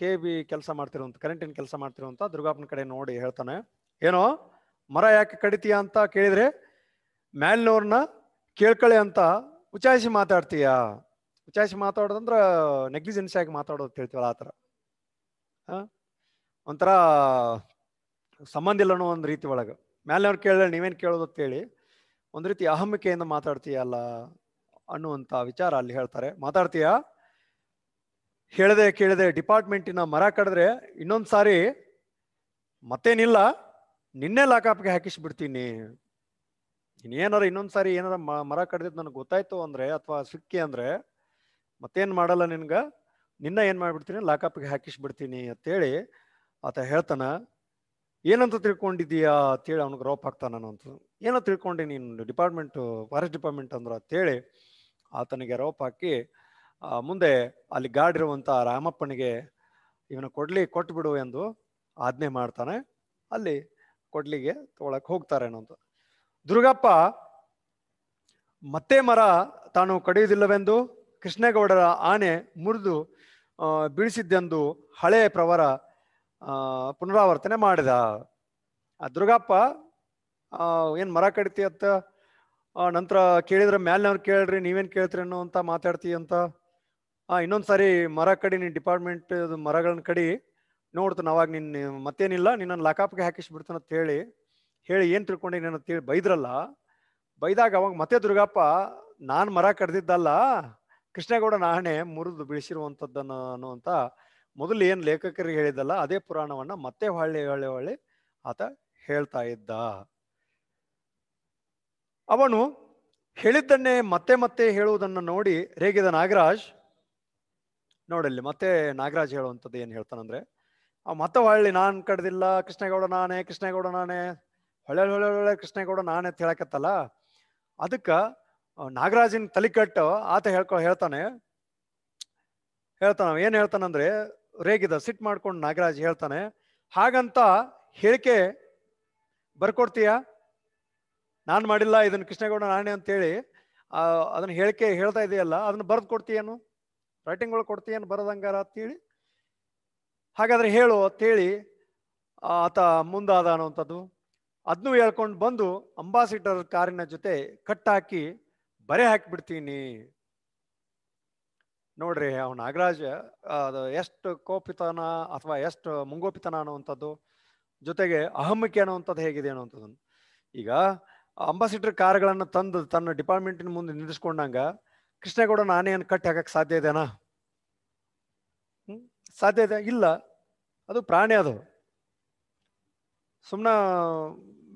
ಕೆ ಬಿ ಕೆಲಸ ಮಾಡ್ತಿರೋಂತ ಕರೆಂಟಿನ ಕೆಲಸ ಮಾಡ್ತಿರೋಂತ ದುರ್ಗಾಪ್ಪನ ಕಡೆ ನೋಡಿ ಹೇಳ್ತಾನೆ ಏನೋ ಮರ ಯಾಕೆ ಕಡಿತೀಯ ಅಂತ ಕೇಳಿದ್ರೆ ಮ್ಯಾಲ್ನವ್ರನ್ನ ಕೇಳ್ಕಳೆ ಅಂತ ಉಚಾಯಿಸಿ ಮಾತಾಡ್ತೀಯಾ ಉಚಾಯಿಸಿ ಮಾತಾಡೋದಂದ್ರ ನೆಗ್ಲಿಜೆನ್ಸಿ ಆಗಿ ಮಾತಾಡೋದು ಹೇಳ್ತೀವಲ್ಲ ಆ ಥರ ಒಂಥರ ಸಂಬಂಧ ಇಲ್ಲನೋ ಒಂದು ರೀತಿ ಒಳಗೆ ಮೇಲೆನವ್ರು ಕೇಳಿದ್ರೆ ನೀವೇನು ಕೇಳೋದು ಅಂತೇಳಿ ಒಂದು ರೀತಿ ಅಹಮಿಕೆಯಿಂದ ಅಲ್ಲ ಅನ್ನುವಂಥ ವಿಚಾರ ಅಲ್ಲಿ ಹೇಳ್ತಾರೆ ಮಾತಾಡ್ತೀಯಾ ಹೇಳದೆ ಕೇಳದೆ ಡಿಪಾರ್ಟ್ಮೆಂಟಿನ ಮರ ಕಡಿದ್ರೆ ಇನ್ನೊಂದು ಸಾರಿ ಮತ್ತೇನಿಲ್ಲ ನಿನ್ನೆ ಲಾಕಾಪ್ಗೆ ಹಾಕಿಸ್ಬಿಡ್ತೀನಿ ಇನ್ನೇನಾರ ಇನ್ನೊಂದು ಸಾರಿ ಏನಾರ ಮರ ಕಡ್ದಿದ್ ನನಗೆ ಗೊತ್ತಾಯ್ತು ಅಂದ್ರೆ ಅಥವಾ ಸಿಕ್ಕಿ ಅಂದ್ರೆ ಮತ್ತೇನ್ ಮಾಡಲ್ಲ ನಿನ್ಗ ನಿನ್ನ ಏನ್ ಮಾಡ್ಬಿಡ್ತೀನಿ ಲಾಕಪ್ಗೆ ಹಾಕಿಸ್ಬಿಡ್ತೀನಿ ಅಂತೇಳಿ ಆತ ಹೇಳ್ತಾನ ಏನಂತ ತಿಳ್ಕೊಂಡಿದೀಯಾ ಅಂತೇಳಿ ಅವ್ನಿಗೆ ರೋಪ್ ಹಾಕ್ತಾನ ಅಂತ ಏನೋ ತಿಳ್ಕೊಂಡೆ ನೀನು ಡಿಪಾರ್ಟ್ಮೆಂಟ್ ಫಾರೆಸ್ಟ್ ಡಿಪಾರ್ಟ್ಮೆಂಟ್ ಅಂದ್ರೆ ಅಂತೇಳಿ ಆತನಿಗೆ ರೋಪ್ ಹಾಕಿ ಮುಂದೆ ಅಲ್ಲಿ ಗಾರ್ಡ್ ಇರುವಂತ ರಾಮಪ್ಪನಿಗೆ ಇವನ ಕೊಡ್ಲಿ ಕೊಟ್ಬಿಡು ಎಂದು ಆಜ್ಞೆ ಮಾಡ್ತಾನೆ ಅಲ್ಲಿ ಕೊಡ್ಲಿಗೆ ತಗೊಳಕ್ ಹೋಗ್ತಾರೆ ಅಂತ ದುರ್ಗಪ್ಪ ಮತ್ತೆ ಮರ ತಾನು ಕಡಿಯುವುದಿಲ್ಲವೆಂದು ಕೃಷ್ಣೇಗೌಡರ ಆನೆ ಮುರಿದು ಬೀಳಿಸಿದ್ದೆಂದು ಹಳೆ ಪ್ರವರ ಪುನರಾವರ್ತನೆ ಮಾಡಿದ ಆ ದುರ್ಗಪ್ಪ ಏನು ಮರ ಅಂತ ನಂತರ ಕೇಳಿದ್ರೆ ಮ್ಯಾಲಿನವ್ರು ಕೇಳ್ರಿ ನೀವೇನು ಕೇಳ್ತೀರಿ ಅನ್ನೋ ಅಂತ ಮಾತಾಡ್ತಿ ಅಂತ ಇನ್ನೊಂದು ಸಾರಿ ಮರ ಕಡಿ ನಿನ್ನ ಡಿಪಾರ್ಟ್ಮೆಂಟ್ ಮರಗಳನ್ನ ಕಡಿ ನೋಡ್ತು ನಾವಾಗ ನಿನ್ನ ಮತ್ತೇನಿಲ್ಲ ನಿನ್ನನ್ನು ಲಾಕಪ್ಗೆ ಹಾಕಿಸ್ಬಿಡ್ತಾನಂತ ಹೇಳಿ ಹೇಳಿ ಏನು ತಿಳ್ಕೊಂಡೆ ನಾನು ಹೇಳಿ ಬೈದ್ರಲ್ಲ ಬೈದಾಗ ಅವಾಗ ಮತ್ತೆ ದುರ್ಗಪ್ಪ ನಾನು ಮರ ಕಡ್ದಿದ್ದಲ್ಲ ಕೃಷ್ಣೇಗೌಡ ನಾಣೆ ಮುರಿದು ಬೀಳಿಸಿರುವಂಥದ್ದನ್ನು ಅನ್ನುವಂಥ ಮೊದಲು ಏನು ಲೇಖಕರಿಗೆ ಹೇಳಿದ್ದಲ್ಲ ಅದೇ ಪುರಾಣವನ್ನ ಮತ್ತೆ ಹೊಳ್ಳಿ ಹೊಳ್ಳಿ ಹೊಳ್ಳಿ ಆತ ಹೇಳ್ತಾ ಇದ್ದ ಅವನು ಹೇಳಿದ್ದನ್ನೇ ಮತ್ತೆ ಮತ್ತೆ ಹೇಳುವುದನ್ನು ನೋಡಿ ರೇಗಿದ ನಾಗರಾಜ್ ನೋಡಲ್ಲಿ ಮತ್ತೆ ನಾಗರಾಜ್ ಹೇಳುವಂಥದ್ದು ಏನು ಹೇಳ್ತಾನಂದ್ರೆ ಮತ್ತೆ ಹೊಳ್ಳಿ ನಾನು ಕಡ್ದಿಲ್ಲ ಕೃಷ್ಣೇಗೌಡ ನಾನೇ ಕೃಷ್ಣೇಗೌಡ ನಾನೇ ಹೊಳೆ ಹೊಳೆ ಹೊಳೆ ಕೃಷ್ಣೇಗೌಡ ನಾನೇ ಹೇಳಕತ್ತಲ್ಲ ಅದಕ್ಕೆ ನಾಗರಾಜನ್ ತಲಿಕಟ್ಟು ಆತ ಹೇಳ್ಕೊ ಹೇಳ್ತಾನೆ ಹೇಳ್ತಾನೆ ಏನು ಹೇಳ್ತಾನಂದ್ರೆ ರೇಗಿದ ಸಿಟ್ ಮಾಡ್ಕೊಂಡು ನಾಗರಾಜ್ ಹೇಳ್ತಾನೆ ಹಾಗಂತ ಹೇಳಿಕೆ ಬರ್ಕೊಡ್ತೀಯ ನಾನು ಮಾಡಿಲ್ಲ ಇದನ್ನ ಕೃಷ್ಣೇಗೌಡ ನಾನೇ ಅಂತೇಳಿ ಅದನ್ನ ಹೇಳಿಕೆ ಹೇಳ್ತಾ ಇದೆಯಲ್ಲ ಅದನ್ನ ಬರೆದು ಕೊಡ್ತೀಯನು ರೈಟಿಂಗ್ ಒಳಗೆ ಬರದಂಗಾರ ಅಂತ ಅಂತೇಳಿ ಹಾಗಾದ್ರೆ ಹೇಳು ಹೇಳಿ ಆತ ಮುಂದಾದ ಅನ್ನುವಂಥದ್ದು ಅದನ್ನು ಹೇಳ್ಕೊಂಡು ಬಂದು ಅಂಬಾಸಿಡರ್ ಕಾರಿನ ಜೊತೆ ಕಟ್ ಹಾಕಿ ಬರೆ ಹಾಕಿಬಿಡ್ತೀನಿ ನೋಡ್ರಿ ಅವ್ನು ನಾಗರಾಜ ಅದು ಎಷ್ಟು ಕೋಪಿತನ ಅಥವಾ ಎಷ್ಟು ಮುಂಗೋಪಿತನ ಅನ್ನುವಂಥದ್ದು ಜೊತೆಗೆ ಅಹಮಿಕೆ ಅನ್ನುವಂಥದ್ದು ಹೇಗಿದೆ ಅನ್ನುವಂಥದ್ದು ಈಗ ಅಂಬಾಸಿಡರ್ ಕಾರ್ಗಳನ್ನು ತಂದು ತನ್ನ ಡಿಪಾರ್ಟ್ಮೆಂಟಿನ ಮುಂದೆ ನಿಂದಿಸ್ಕೊಂಡಂಗ ಕೃಷ್ಣೇಗೌಡ ನಾನೇನು ಕಟ್ಟಿ ಹಾಕಕ್ಕೆ ಸಾಧ್ಯ ಇದೆನಾ ಸಾಧ್ಯ ಇದೆ ಇಲ್ಲ ಅದು ಪ್ರಾಣಿ ಅದು ಸುಮ್ಮನೆ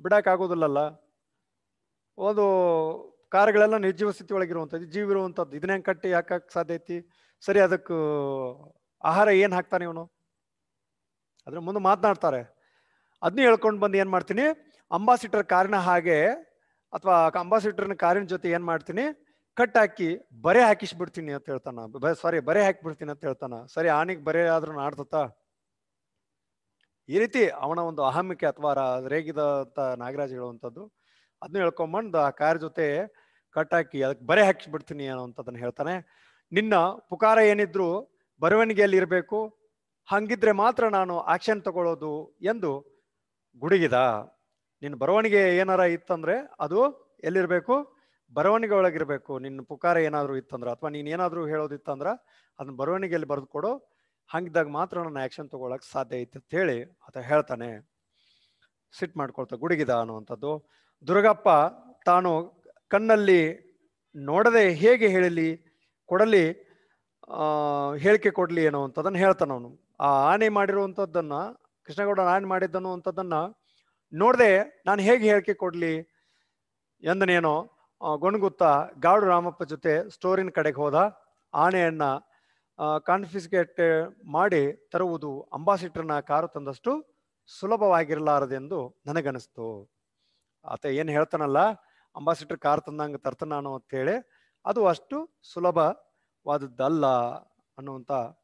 ಬಿಡೋಕ್ಕಾಗೋದಿಲ್ಲಲ್ಲ ಒಂದು ಕಾರ್ಗಳೆಲ್ಲ ನಿರ್ಜೀವ ಸ್ಥಿತಿ ಒಳಗಿರುವಂಥದ್ದು ಜೀವಿರುವಂಥದ್ದು ಇದನ್ನ ಹೆಂಗೆ ಕಟ್ಟಿ ಹಾಕಕ್ಕೆ ಸಾಧ್ಯ ಐತಿ ಸರಿ ಅದಕ್ಕೆ ಆಹಾರ ಏನು ಹಾಕ್ತಾನೆ ಇವನು ಅದ್ರ ಮುಂದೆ ಮಾತನಾಡ್ತಾರೆ ಅದನ್ನ ಹೇಳ್ಕೊಂಡು ಬಂದು ಏನು ಮಾಡ್ತೀನಿ ಅಂಬಾಸಿಡರ್ ಕಾರಿನ ಹಾಗೆ ಅಥವಾ ಅಂಬಾಸಿಡರ್ನ ಕಾರಿನ ಜೊತೆ ಏನು ಮಾಡ್ತೀನಿ ಕಟ್ ಹಾಕಿ ಬರೆ ಹಾಕಿಸ್ಬಿಡ್ತೀನಿ ಅಂತ ಹೇಳ್ತಾನ ಸಾರಿ ಬರೆ ಹಾಕಿಬಿಡ್ತೀನಿ ಅಂತ ಹೇಳ್ತಾನ ಸರಿ ಆನಿಗೆ ಬರೆ ಆದ್ರೂ ಆಡ್ತತ್ತ ಈ ರೀತಿ ಅವನ ಒಂದು ಅಹಮಿಕೆ ಅಥವಾ ರೇಗಿದಂಥ ನಾಗರಾಜ್ ಹೇಳುವಂಥದ್ದು ಅದನ್ನ ಹೇಳ್ಕೊಂಬಂದು ಆ ಕಾರ್ ಜೊತೆ ಕಟ್ಟಾಕಿ ಅದಕ್ಕೆ ಬರೆ ಹಾಕಿಸ್ಬಿಡ್ತೀನಿ ಅನ್ನೋಂಥದ್ದನ್ನು ಹೇಳ್ತಾನೆ ನಿನ್ನ ಪುಕಾರ ಏನಿದ್ರು ಬರವಣಿಗೆಯಲ್ಲಿ ಇರಬೇಕು ಹಂಗಿದ್ರೆ ಮಾತ್ರ ನಾನು ಆಕ್ಷನ್ ತಗೊಳ್ಳೋದು ಎಂದು ಗುಡುಗಿದ ನಿನ್ನ ಬರವಣಿಗೆ ಏನಾರ ಇತ್ತಂದ್ರೆ ಅದು ಎಲ್ಲಿರಬೇಕು ಬರವಣಿಗೆ ಒಳಗಿರಬೇಕು ನಿನ್ನ ಪುಕಾರ ಏನಾದರೂ ಇತ್ತಂದ್ರೆ ಅಥವಾ ನೀನು ಏನಾದರೂ ಹೇಳೋದಿತ್ತಂದ್ರೆ ಅದನ್ನ ಬರವಣಿಗೆಯಲ್ಲಿ ಬರೆದುಕೊಡು ಹಂಗಿದ್ದಾಗ ಮಾತ್ರ ನಾನು ಆ್ಯಕ್ಷನ್ ತೊಗೊಳಕ್ಕೆ ಸಾಧ್ಯ ಐತೆ ಅಂತ ಹೇಳಿ ಆತ ಹೇಳ್ತಾನೆ ಸಿಟ್ ಮಾಡ್ಕೊಳ್ತಾ ಗುಡುಗಿದ ಅನ್ನುವಂಥದ್ದು ದುರ್ಗಪ್ಪ ತಾನು ಕಣ್ಣಲ್ಲಿ ನೋಡದೆ ಹೇಗೆ ಹೇಳಲಿ ಕೊಡಲಿ ಹೇಳಿಕೆ ಕೊಡಲಿ ಏನೋ ಹೇಳ್ತಾನೆ ಅವನು ಆ ಆನೆ ಮಾಡಿರುವಂಥದ್ದನ್ನು ಕೃಷ್ಣಗೌಡ ಆನೆ ಮಾಡಿದ್ದನು ಅಂಥದ್ದನ್ನು ನೋಡದೆ ನಾನು ಹೇಗೆ ಹೇಳಿಕೆ ಕೊಡಲಿ ಎಂದನೇನೋ ಗೊಣಗುತ್ತಾ ಗಾಡು ರಾಮಪ್ಪ ಜೊತೆ ಸ್ಟೋರಿನ ಕಡೆಗೆ ಹೋದ ಆನೆಯನ್ನು ಕಾನ್ಫಿಸ್ಕೇಟ್ ಮಾಡಿ ತರುವುದು ಅಂಬಾಸಿಡರ್ನ ಕಾರು ತಂದಷ್ಟು ಸುಲಭವಾಗಿರಲಾರದೆಂದು ನನಗನ್ನಿಸ್ತು ಆತ ಏನು ಹೇಳ್ತಾನಲ್ಲ ಅಂಬಾಸಿಡರ್ ಕಾರ್ ತಂದಂಗೆ ತರ್ತಾನು ಅಂತೇಳಿ ಅದು ಅಷ್ಟು ಸುಲಭವಾದದ್ದಲ್ಲ ಅನ್ನುವಂಥ